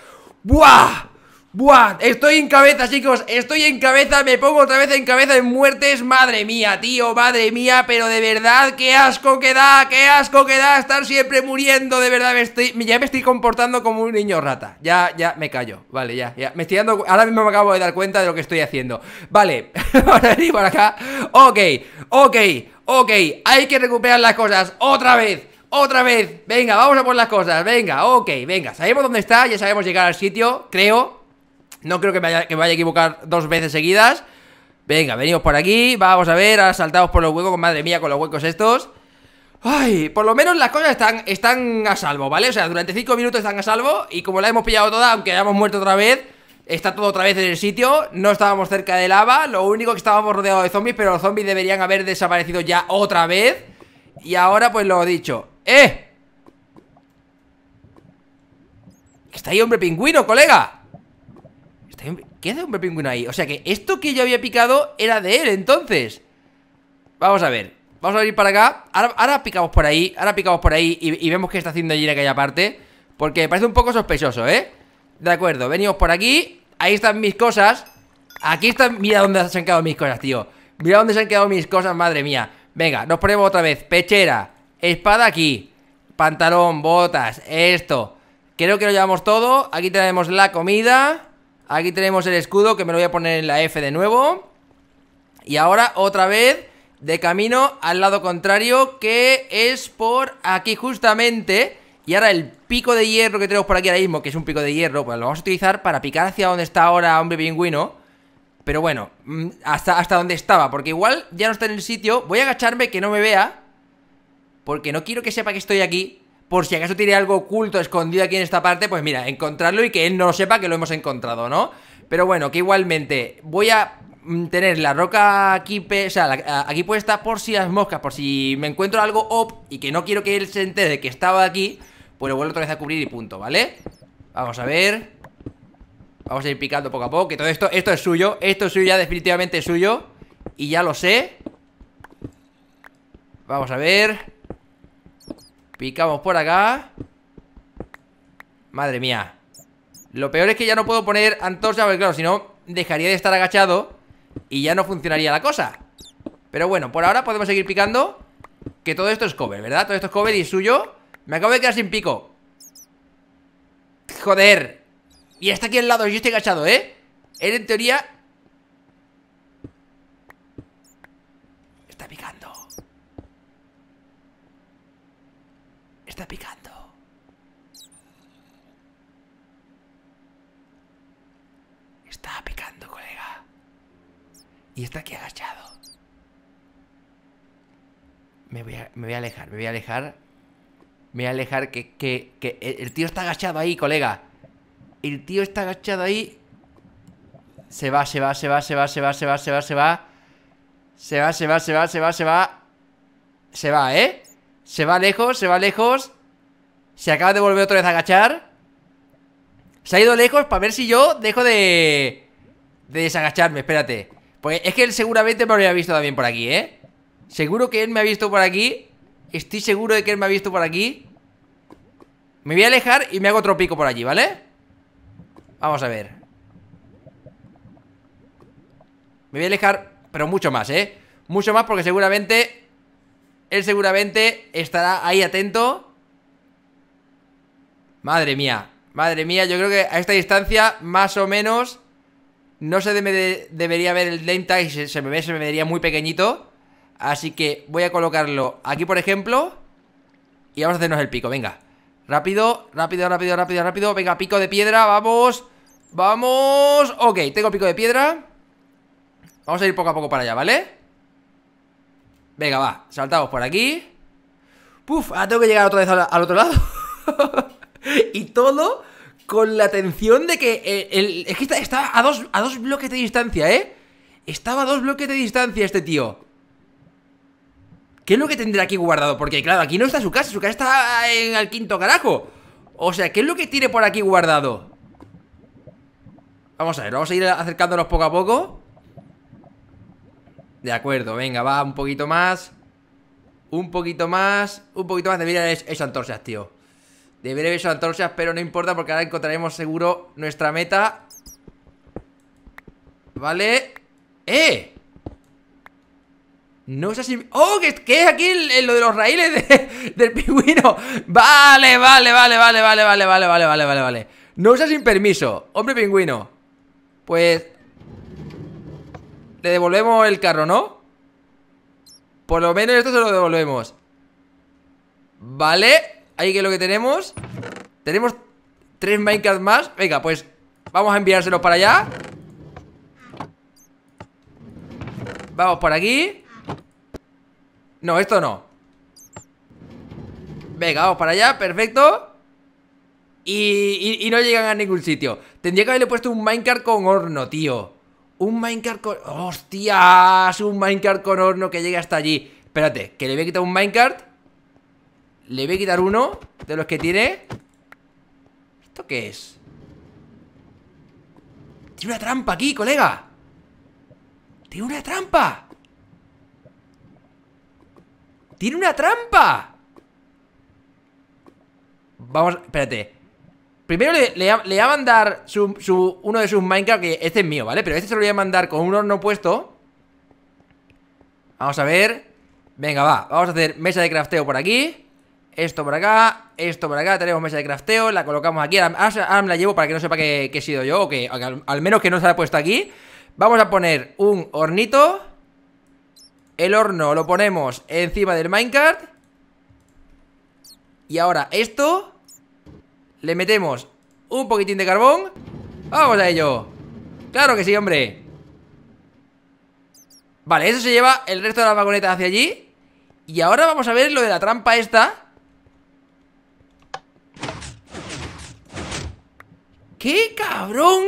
¡Buah! Buah, estoy en cabeza, chicos Estoy en cabeza, me pongo otra vez en cabeza en muertes Madre mía, tío, madre mía Pero de verdad, qué asco que da Qué asco que da estar siempre muriendo De verdad, ya me estoy comportando Como un niño rata, ya, ya, me callo Vale, ya, ya, me estoy dando, ahora mismo me acabo de dar cuenta De lo que estoy haciendo, vale Ahora venir por acá, ok Ok, ok, hay que recuperar las cosas Otra vez otra vez, venga, vamos a por las cosas, venga, ok, venga, sabemos dónde está, ya sabemos llegar al sitio, creo, no creo que me, vaya a equivocar dos veces seguidas. Venga, venimos por aquí, vamos a ver, ahora saltamos por los huecos, madre mía, con los huecos estos. Ay, por lo menos las cosas están, están a salvo, ¿vale? O sea, durante cinco minutos están a salvo y como la hemos pillado toda, aunque hayamos muerto otra vez, está todo otra vez en el sitio, no estábamos cerca de lava, lo único que estábamos rodeados de zombies, pero los zombies deberían haber desaparecido ya otra vez. Y ahora, pues lo he dicho. ¡Eh! Está ahí, hombre pingüino, colega. ¿Qué hace un pingüino ahí? O sea que esto que yo había picado era de él, entonces Vamos a ver Vamos a ir para acá ahora, picamos por ahí Ahora picamos por ahí y, y vemos qué está haciendo allí en aquella parte Porque me parece un poco sospechoso, ¿eh? De acuerdo, venimos por aquí Ahí están mis cosas Aquí están... Mira dónde se han quedado mis cosas, tío Mira dónde se han quedado mis cosas, madre mía Venga, nos ponemos otra vez Pechera Espada aquí Pantalón, botas, esto Creo que lo llevamos todo Aquí tenemos la comida Aquí tenemos el escudo, que me lo voy a poner en la F de nuevo. Y ahora, otra vez, de camino al lado contrario, que es por aquí justamente. Y ahora el pico de hierro que tenemos por aquí ahora mismo, que es un pico de hierro, pues lo vamos a utilizar para picar hacia donde está ahora Hombre Pingüino. Pero bueno, mm, hasta, hasta donde estaba, porque igual ya no está en el sitio. Voy a agacharme que no me vea, porque no quiero que sepa que estoy aquí por si acaso tiene algo oculto, escondido aquí en esta parte, pues mira, encontrarlo y que él no lo sepa que lo hemos encontrado, ¿no? Pero bueno, que igualmente voy a mm, tener la roca aquí, o aquí puesta por si las moscas, por si me encuentro algo op y que no quiero que él se entere de que estaba aquí, pues lo vuelvo otra vez a cubrir y punto, ¿vale? Vamos a ver. Vamos a ir picando poco a poco, que todo esto, esto es suyo, esto es suyo, ya definitivamente es suyo. Y ya lo sé. Vamos a ver. Picamos por acá Madre mía Lo peor es que ya no puedo poner antorcha Porque claro, si no, dejaría de estar agachado Y ya no funcionaría la cosa Pero bueno, por ahora podemos seguir picando Que todo esto es cover, ¿verdad? Todo esto es cover y es suyo Me acabo de quedar sin pico Joder Y está aquí al lado, yo estoy agachado, ¿eh? Él en teoría está picando. Está picando, colega. Y está aquí agachado. Me voy a, me voy a alejar, me voy a alejar. Me voy a alejar que, que, que el tío está agachado ahí, colega. El tío está agachado ahí. Se va, se va, se va, se va, se va, se va, se va, se va. Se va, se va, se va, se va, se va. Se va, ¿eh? Se va lejos, se va lejos. Se acaba de volver otra vez a agachar. Se ha ido lejos para ver si yo dejo de... De desagacharme, espérate. Porque es que él seguramente me habría visto también por aquí, ¿eh? Seguro que él me ha visto por aquí. Estoy seguro de que él me ha visto por aquí. Me voy a alejar y me hago otro pico por allí, ¿vale? Vamos a ver. Me voy a alejar, pero mucho más, ¿eh? Mucho más porque seguramente él seguramente estará ahí atento. Madre mía, madre mía, yo creo que a esta distancia, más o menos, no se debería ver el lane se, se me ve, se me vería muy pequeñito. Así que voy a colocarlo aquí, por ejemplo. Y vamos a hacernos el pico, venga. Rápido, rápido, rápido, rápido, rápido. Venga, pico de piedra, vamos. Vamos. Ok, tengo pico de piedra. Vamos a ir poco a poco para allá, ¿vale? Venga, va, saltamos por aquí. Puf, ahora tengo que llegar otra vez al, otro lado. y todo con la atención de que eh, el, es que estaba a dos, a dos bloques de distancia, ¿eh? Estaba a dos bloques de distancia este tío. ¿Qué es lo que tendrá aquí guardado? Porque claro, aquí no está su casa, su casa está en el quinto carajo. O sea, ¿qué es lo que tiene por aquí guardado? Vamos a ver, vamos a ir acercándonos poco a poco. De acuerdo, venga, va, un poquito más. Un poquito más. Un poquito más. Debería haber hecho antorchas, tío. Debería haber hecho antorchas, pero no importa porque ahora encontraremos seguro nuestra meta. Vale. ¡Eh! No es así. ¡Oh! ¿Qué, es aquí lo de los raíles del pingüino? Vale, vale, vale, vale, vale, vale, vale, vale, vale, vale, vale. No usa sin permiso, hombre pingüino. Pues devolvemos el carro, ¿no? Por lo menos esto se lo devolvemos Vale Ahí que lo que tenemos Tenemos tres Minecraft más Venga, pues vamos a enviárselos para allá Vamos por aquí No, esto no Venga, vamos para allá, perfecto y, y no llegan a ningún sitio Tendría que haberle puesto un minecart con horno, tío un minecart con... ¡Hostias! Un minecart con horno que llegue hasta allí. Espérate, que le voy a quitar un minecart. Le voy a quitar uno de los que tiene. ¿Esto qué es? Tiene una trampa aquí, colega. Tiene una trampa. Tiene una trampa. Vamos, espérate. Primero le, le, voy a mandar uno de sus Minecraft, que este es mío, ¿vale? Pero este se lo voy a mandar con un horno puesto. Vamos a ver. Venga, va. Vamos a hacer mesa de crafteo por aquí. Esto por acá. Esto por acá. Tenemos mesa de crafteo. La colocamos aquí. Ahora, la llevo para que no sepa que, he sido yo. O que, al, menos que no se la puesto aquí. Vamos a poner un hornito. El horno lo ponemos encima del minecart. Y ahora esto le metemos un poquitín de carbón ¡Vamos a ello! ¡Claro que sí, hombre! Vale, eso se lleva el resto de la vagoneta hacia allí Y ahora vamos a ver lo de la trampa esta ¡Qué cabrón!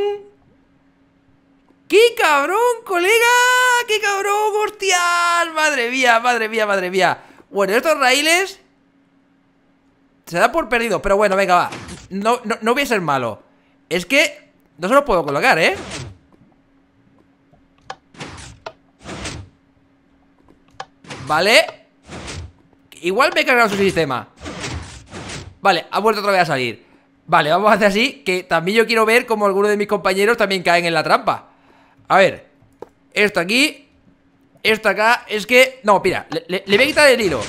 ¡Qué cabrón, colega! ¡Qué cabrón, hostias! ¡Madre mía, madre mía, madre mía! Bueno, estos raíles... Se da por perdido, pero bueno, venga, va no, no, no voy a ser malo Es que no se lo puedo colocar, ¿eh? Vale Igual me he cargado su sistema Vale, ha vuelto otra vez a salir Vale, vamos a hacer así Que también yo quiero ver cómo algunos de mis compañeros también caen en la trampa A ver Esto aquí Esto acá, es que... No, mira, le, le, le voy a quitar el hilo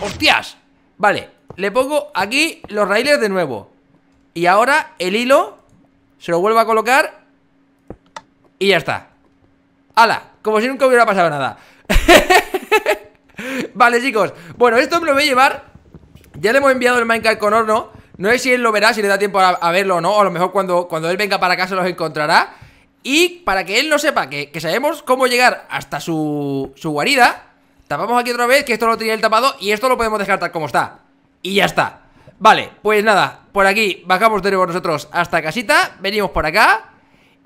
¡Hostias! Vale, le pongo aquí los raíles de nuevo y ahora el hilo se lo vuelvo a colocar y ya está. ¡Hala! Como si nunca hubiera pasado nada. vale, chicos. Bueno, esto me lo voy a llevar. Ya le hemos enviado el Minecraft con horno. No sé si él lo verá, si le da tiempo a, verlo o no. O a lo mejor cuando, cuando él venga para acá se los encontrará. Y para que él no sepa que, sabemos cómo llegar hasta su, su guarida, tapamos aquí otra vez, que esto lo tenía el tapado y esto lo podemos dejar tal como está. Y ya está. Vale, pues nada, por aquí bajamos de nuevo nosotros hasta casita, venimos por acá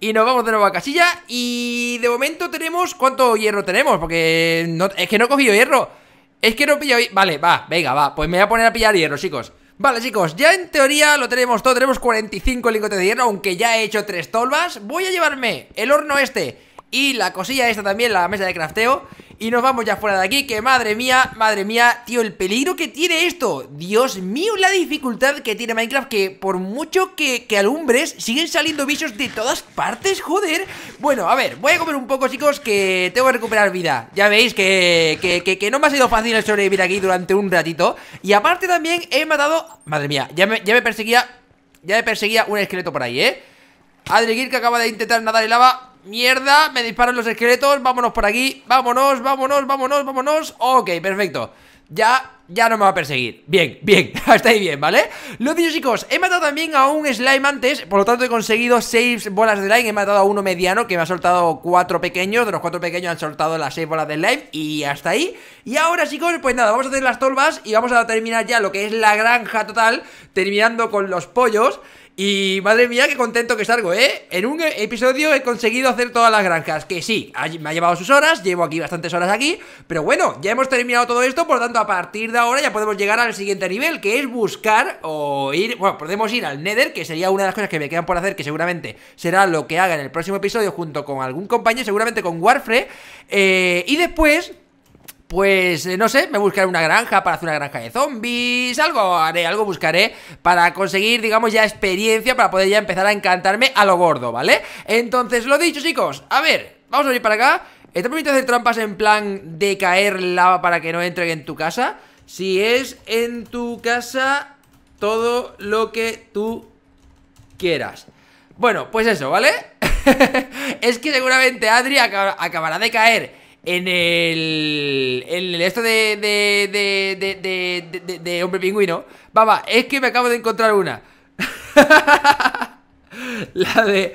y nos vamos de nuevo a casilla y de momento tenemos... ¿Cuánto hierro tenemos? Porque no, es que no he cogido hierro, es que no he pillado... Vale, va, venga, va, pues me voy a poner a pillar hierro, chicos. Vale chicos, ya en teoría lo tenemos todo, tenemos 45 lingotes de hierro, aunque ya he hecho tres tolvas Voy a llevarme el horno este y la cosilla esta también, la mesa de crafteo Y nos vamos ya fuera de aquí, que madre mía, madre mía, tío, el peligro que tiene esto Dios mío, la dificultad que tiene Minecraft, que por mucho que, alumbres, siguen saliendo bichos de todas partes, joder Bueno, a ver, voy a comer un poco, chicos, que tengo que recuperar vida Ya veis que, que, que, no me ha sido fácil sobrevivir aquí durante un ratito Y aparte también he matado... Madre mía, ya me, ya me perseguía... Ya me perseguía un esqueleto por ahí, ¿eh? Adri que acaba de intentar nadar en lava Mierda, me disparan los esqueletos Vámonos por aquí, vámonos, vámonos, vámonos, vámonos Ok, perfecto ya, ya no me va a perseguir Bien, bien, hasta ahí bien, ¿vale? Lo dicho chicos, he matado también a un slime antes Por lo tanto he conseguido 6 bolas de slime He matado a uno mediano que me ha soltado 4 pequeños De los 4 pequeños han soltado las 6 bolas de slime Y hasta ahí Y ahora chicos, pues nada, vamos a hacer las tolvas Y vamos a terminar ya lo que es la granja total Terminando con los pollos y madre mía, qué contento que salgo, ¿eh? En un episodio he conseguido hacer todas las granjas Que sí, me ha llevado sus horas, llevo aquí bastantes horas aquí Pero bueno, ya hemos terminado todo esto Por lo tanto, a partir de ahora ya podemos llegar al siguiente nivel Que es buscar o ir... Bueno, podemos ir al Nether Que sería una de las cosas que me quedan por hacer Que seguramente será lo que haga en el próximo episodio Junto con algún compañero, seguramente con Warfre eh, Y después pues eh, no sé, me buscaré una granja para hacer una granja de zombies, algo haré, algo buscaré para conseguir, digamos, ya experiencia para poder ya empezar a encantarme a lo gordo, ¿vale? Entonces, lo dicho, chicos, a ver, vamos a venir para acá. ¿Te permite hacer trampas en plan de caer lava para que no entre en tu casa? Si es en tu casa todo lo que tú quieras. Bueno, pues eso, ¿vale? es que seguramente Adri acabará de caer en el. En el esto de. de. de. de, de, de hombre pingüino. baba es que me acabo de encontrar una. la de.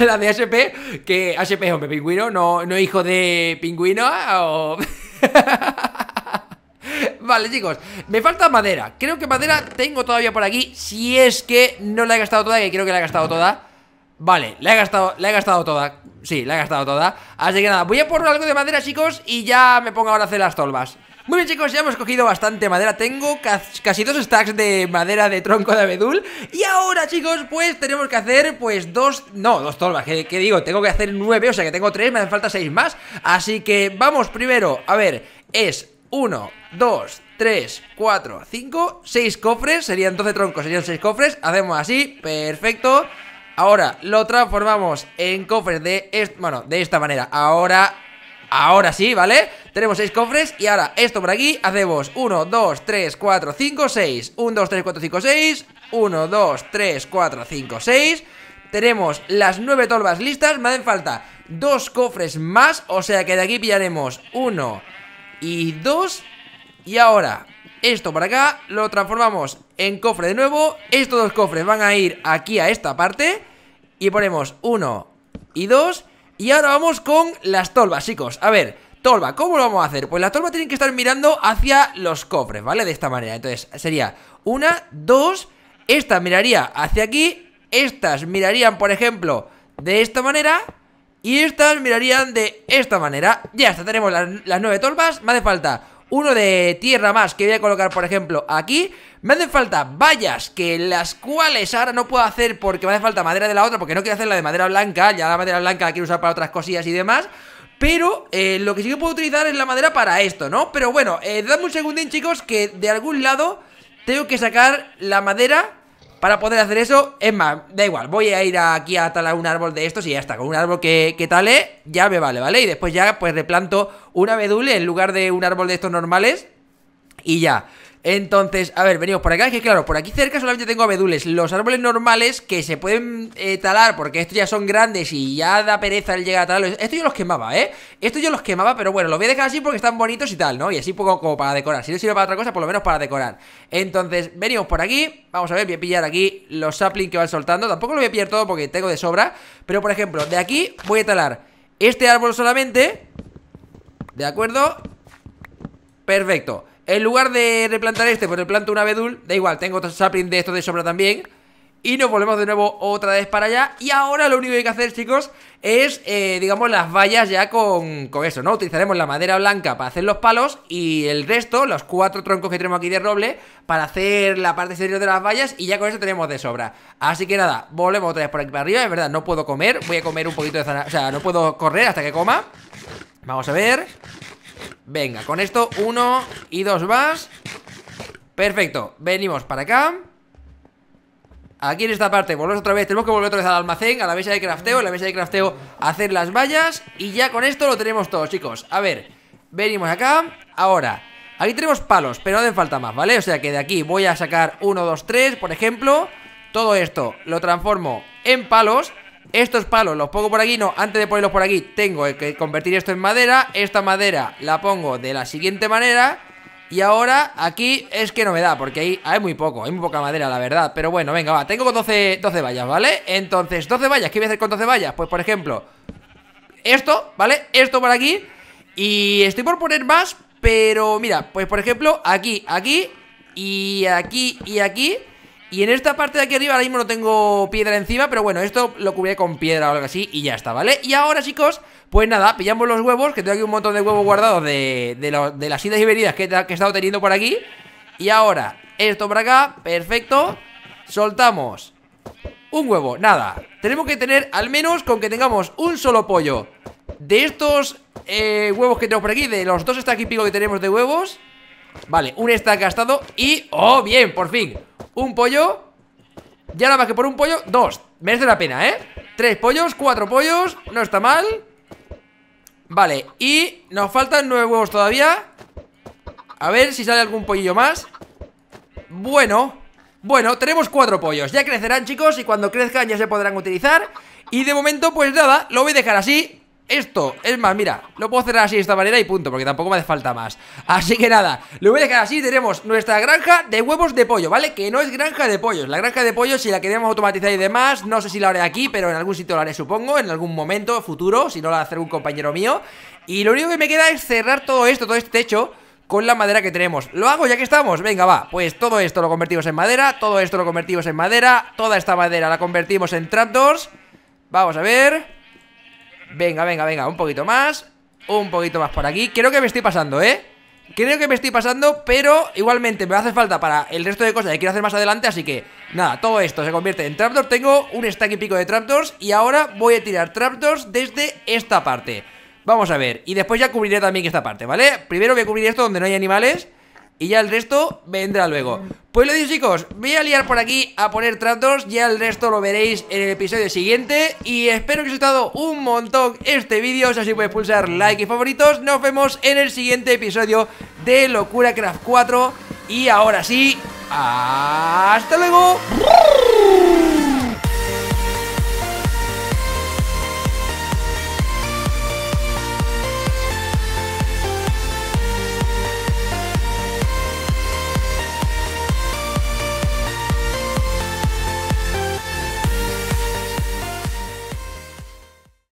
La de HP. Que HP es hombre pingüino, no, no hijo de pingüino. Ah, vale, chicos, me falta madera Creo que madera tengo todavía por aquí Si es que no la he gastado toda, que creo que la he gastado toda Vale, la he gastado, la he gastado toda Sí, la he gastado toda Así que nada, voy a por algo de madera, chicos Y ya me pongo ahora a hacer las tolvas muy bien chicos, ya hemos cogido bastante madera Tengo casi dos stacks de madera de tronco de abedul Y ahora chicos, pues tenemos que hacer pues dos... No, dos tolvas, ¿qué, digo? Tengo que hacer nueve, o sea que tengo tres, me hacen falta seis más Así que vamos primero, a ver, es uno, dos, tres, cuatro, cinco Seis cofres Serían doce troncos, serían seis cofres Hacemos así, perfecto Ahora lo transformamos en cofres de... bueno, de esta manera Ahora... Ahora sí, ¿vale? Tenemos 6 cofres y ahora esto por aquí hacemos 1, 2, 3, 4, 5, 6 1, 2, 3, 4, 5, 6 1, 2, 3, 4, 5, 6 Tenemos las 9 tolvas listas Me hacen falta 2 cofres más O sea que de aquí pillaremos 1 y 2 Y ahora esto para acá, lo transformamos en cofre de nuevo Estos dos cofres van a ir aquí a esta parte Y ponemos uno y dos Y ahora vamos con las tolvas, chicos A ver, tolva, ¿cómo lo vamos a hacer? Pues las tolvas tienen que estar mirando hacia los cofres, ¿vale? De esta manera, entonces sería una, dos Esta miraría hacia aquí Estas mirarían, por ejemplo, de esta manera Y estas mirarían de esta manera Ya está, tenemos las, las nueve tolvas Me hace falta uno de tierra más que voy a colocar, por ejemplo, aquí. Me hacen falta vallas, que las cuales ahora no puedo hacer porque me hace falta madera de la otra, porque no quiero hacer la de madera blanca, ya la madera blanca la quiero usar para otras cosillas y demás. Pero eh, lo que sí que puedo utilizar es la madera para esto, ¿no? Pero bueno, eh, dadme un segundín, chicos, que de algún lado tengo que sacar la madera para poder hacer eso, es más, da igual, voy a ir aquí a talar un árbol de estos y ya está. Con un árbol que, que tale, ya me vale, ¿vale? Y después ya, pues replanto una vedule en lugar de un árbol de estos normales y ya. Entonces, a ver, venimos por acá. Es que claro, por aquí cerca solamente tengo abedules. Los árboles normales que se pueden eh, talar porque estos ya son grandes y ya da pereza el llegar a talarlos. Esto yo los quemaba, ¿eh? Esto yo los quemaba, pero bueno, los voy a dejar así porque están bonitos y tal, ¿no? Y así poco como para decorar. Si no sirve para otra cosa, por lo menos para decorar. Entonces, venimos por aquí. Vamos a ver, voy a pillar aquí los saplings que van soltando. Tampoco lo voy a pillar todo porque tengo de sobra. Pero por ejemplo, de aquí voy a talar este árbol solamente. ¿De acuerdo? Perfecto. En lugar de replantar este, pues replanto un abedul. Da igual, tengo otro sapling de esto de sobra también. Y nos volvemos de nuevo otra vez para allá. Y ahora lo único que hay que hacer, chicos, es, eh, digamos, las vallas ya con, con eso, ¿no? Utilizaremos la madera blanca para hacer los palos y el resto, los cuatro troncos que tenemos aquí de roble, para hacer la parte exterior de las vallas y ya con eso tenemos de sobra. Así que nada, volvemos otra vez por aquí para arriba. Es verdad, no puedo comer. Voy a comer un poquito de zanahoria. O sea, no puedo correr hasta que coma. Vamos a ver. Venga, con esto uno y dos más Perfecto, venimos para acá Aquí en esta parte volvemos otra vez Tenemos que volver otra vez al almacén, a la mesa de crafteo En la mesa de crafteo hacer las vallas Y ya con esto lo tenemos todo, chicos A ver, venimos acá Ahora, aquí tenemos palos, pero no hacen falta más, ¿vale? O sea que de aquí voy a sacar uno, dos, tres por ejemplo Todo esto lo transformo en palos estos palos los pongo por aquí, no, antes de ponerlos por aquí tengo que convertir esto en madera Esta madera la pongo de la siguiente manera Y ahora aquí es que no me da, porque ahí hay muy poco, hay muy poca madera la verdad Pero bueno, venga, va, tengo 12, 12 vallas, ¿vale? Entonces, 12 vallas, ¿qué voy a hacer con 12 vallas? Pues por ejemplo, esto, ¿vale? Esto por aquí Y estoy por poner más, pero mira, pues por ejemplo, aquí, aquí y aquí y aquí y en esta parte de aquí arriba, ahora mismo no tengo piedra encima, pero bueno, esto lo cubriré con piedra o algo así y ya está, ¿vale? Y ahora, chicos, pues nada, pillamos los huevos, que tengo aquí un montón de huevos guardados de, las idas y venidas que, he estado teniendo por aquí. Y ahora, esto por acá, perfecto. Soltamos un huevo, nada. Tenemos que tener, al menos, con que tengamos un solo pollo. De estos eh, huevos que tengo por aquí, de los dos está y pico que tenemos de huevos. Vale, un stack gastado y... ¡Oh, bien! Por fin un pollo ya nada más que por un pollo, dos Merece la pena, ¿eh? Tres pollos, cuatro pollos No está mal Vale, y nos faltan nueve huevos todavía A ver si sale algún pollillo más Bueno Bueno, tenemos cuatro pollos Ya crecerán, chicos, y cuando crezcan ya se podrán utilizar Y de momento, pues nada, lo voy a dejar así esto Es más, mira, lo puedo cerrar así de esta manera y punto Porque tampoco me hace falta más Así que nada, lo voy a dejar así Tenemos nuestra granja de huevos de pollo, ¿vale? Que no es granja de pollos La granja de pollos si la queremos automatizar y demás No sé si la haré aquí, pero en algún sitio la haré, supongo En algún momento futuro, si no la hace un compañero mío Y lo único que me queda es cerrar todo esto, todo este techo con la madera que tenemos ¿Lo hago ya que estamos? Venga, va Pues todo esto lo convertimos en madera Todo esto lo convertimos en madera Toda esta madera la convertimos en trapdoors Vamos a ver Venga, venga, venga, un poquito más Un poquito más por aquí Creo que me estoy pasando, ¿eh? Creo que me estoy pasando, pero igualmente me hace falta para el resto de cosas que quiero hacer más adelante Así que, nada, todo esto se convierte en trapdoor Tengo un stack y pico de trapdoors Y ahora voy a tirar trapdoors desde esta parte Vamos a ver, y después ya cubriré también esta parte, ¿vale? Primero voy a cubrir esto donde no hay animales y ya el resto vendrá luego. Pues lo digo chicos, voy a liar por aquí a poner tratos, ya el resto lo veréis en el episodio siguiente y espero que os haya gustado un montón este vídeo, si así podéis pues pulsar like y favoritos, nos vemos en el siguiente episodio de Locura Craft 4 y ahora sí, hasta luego.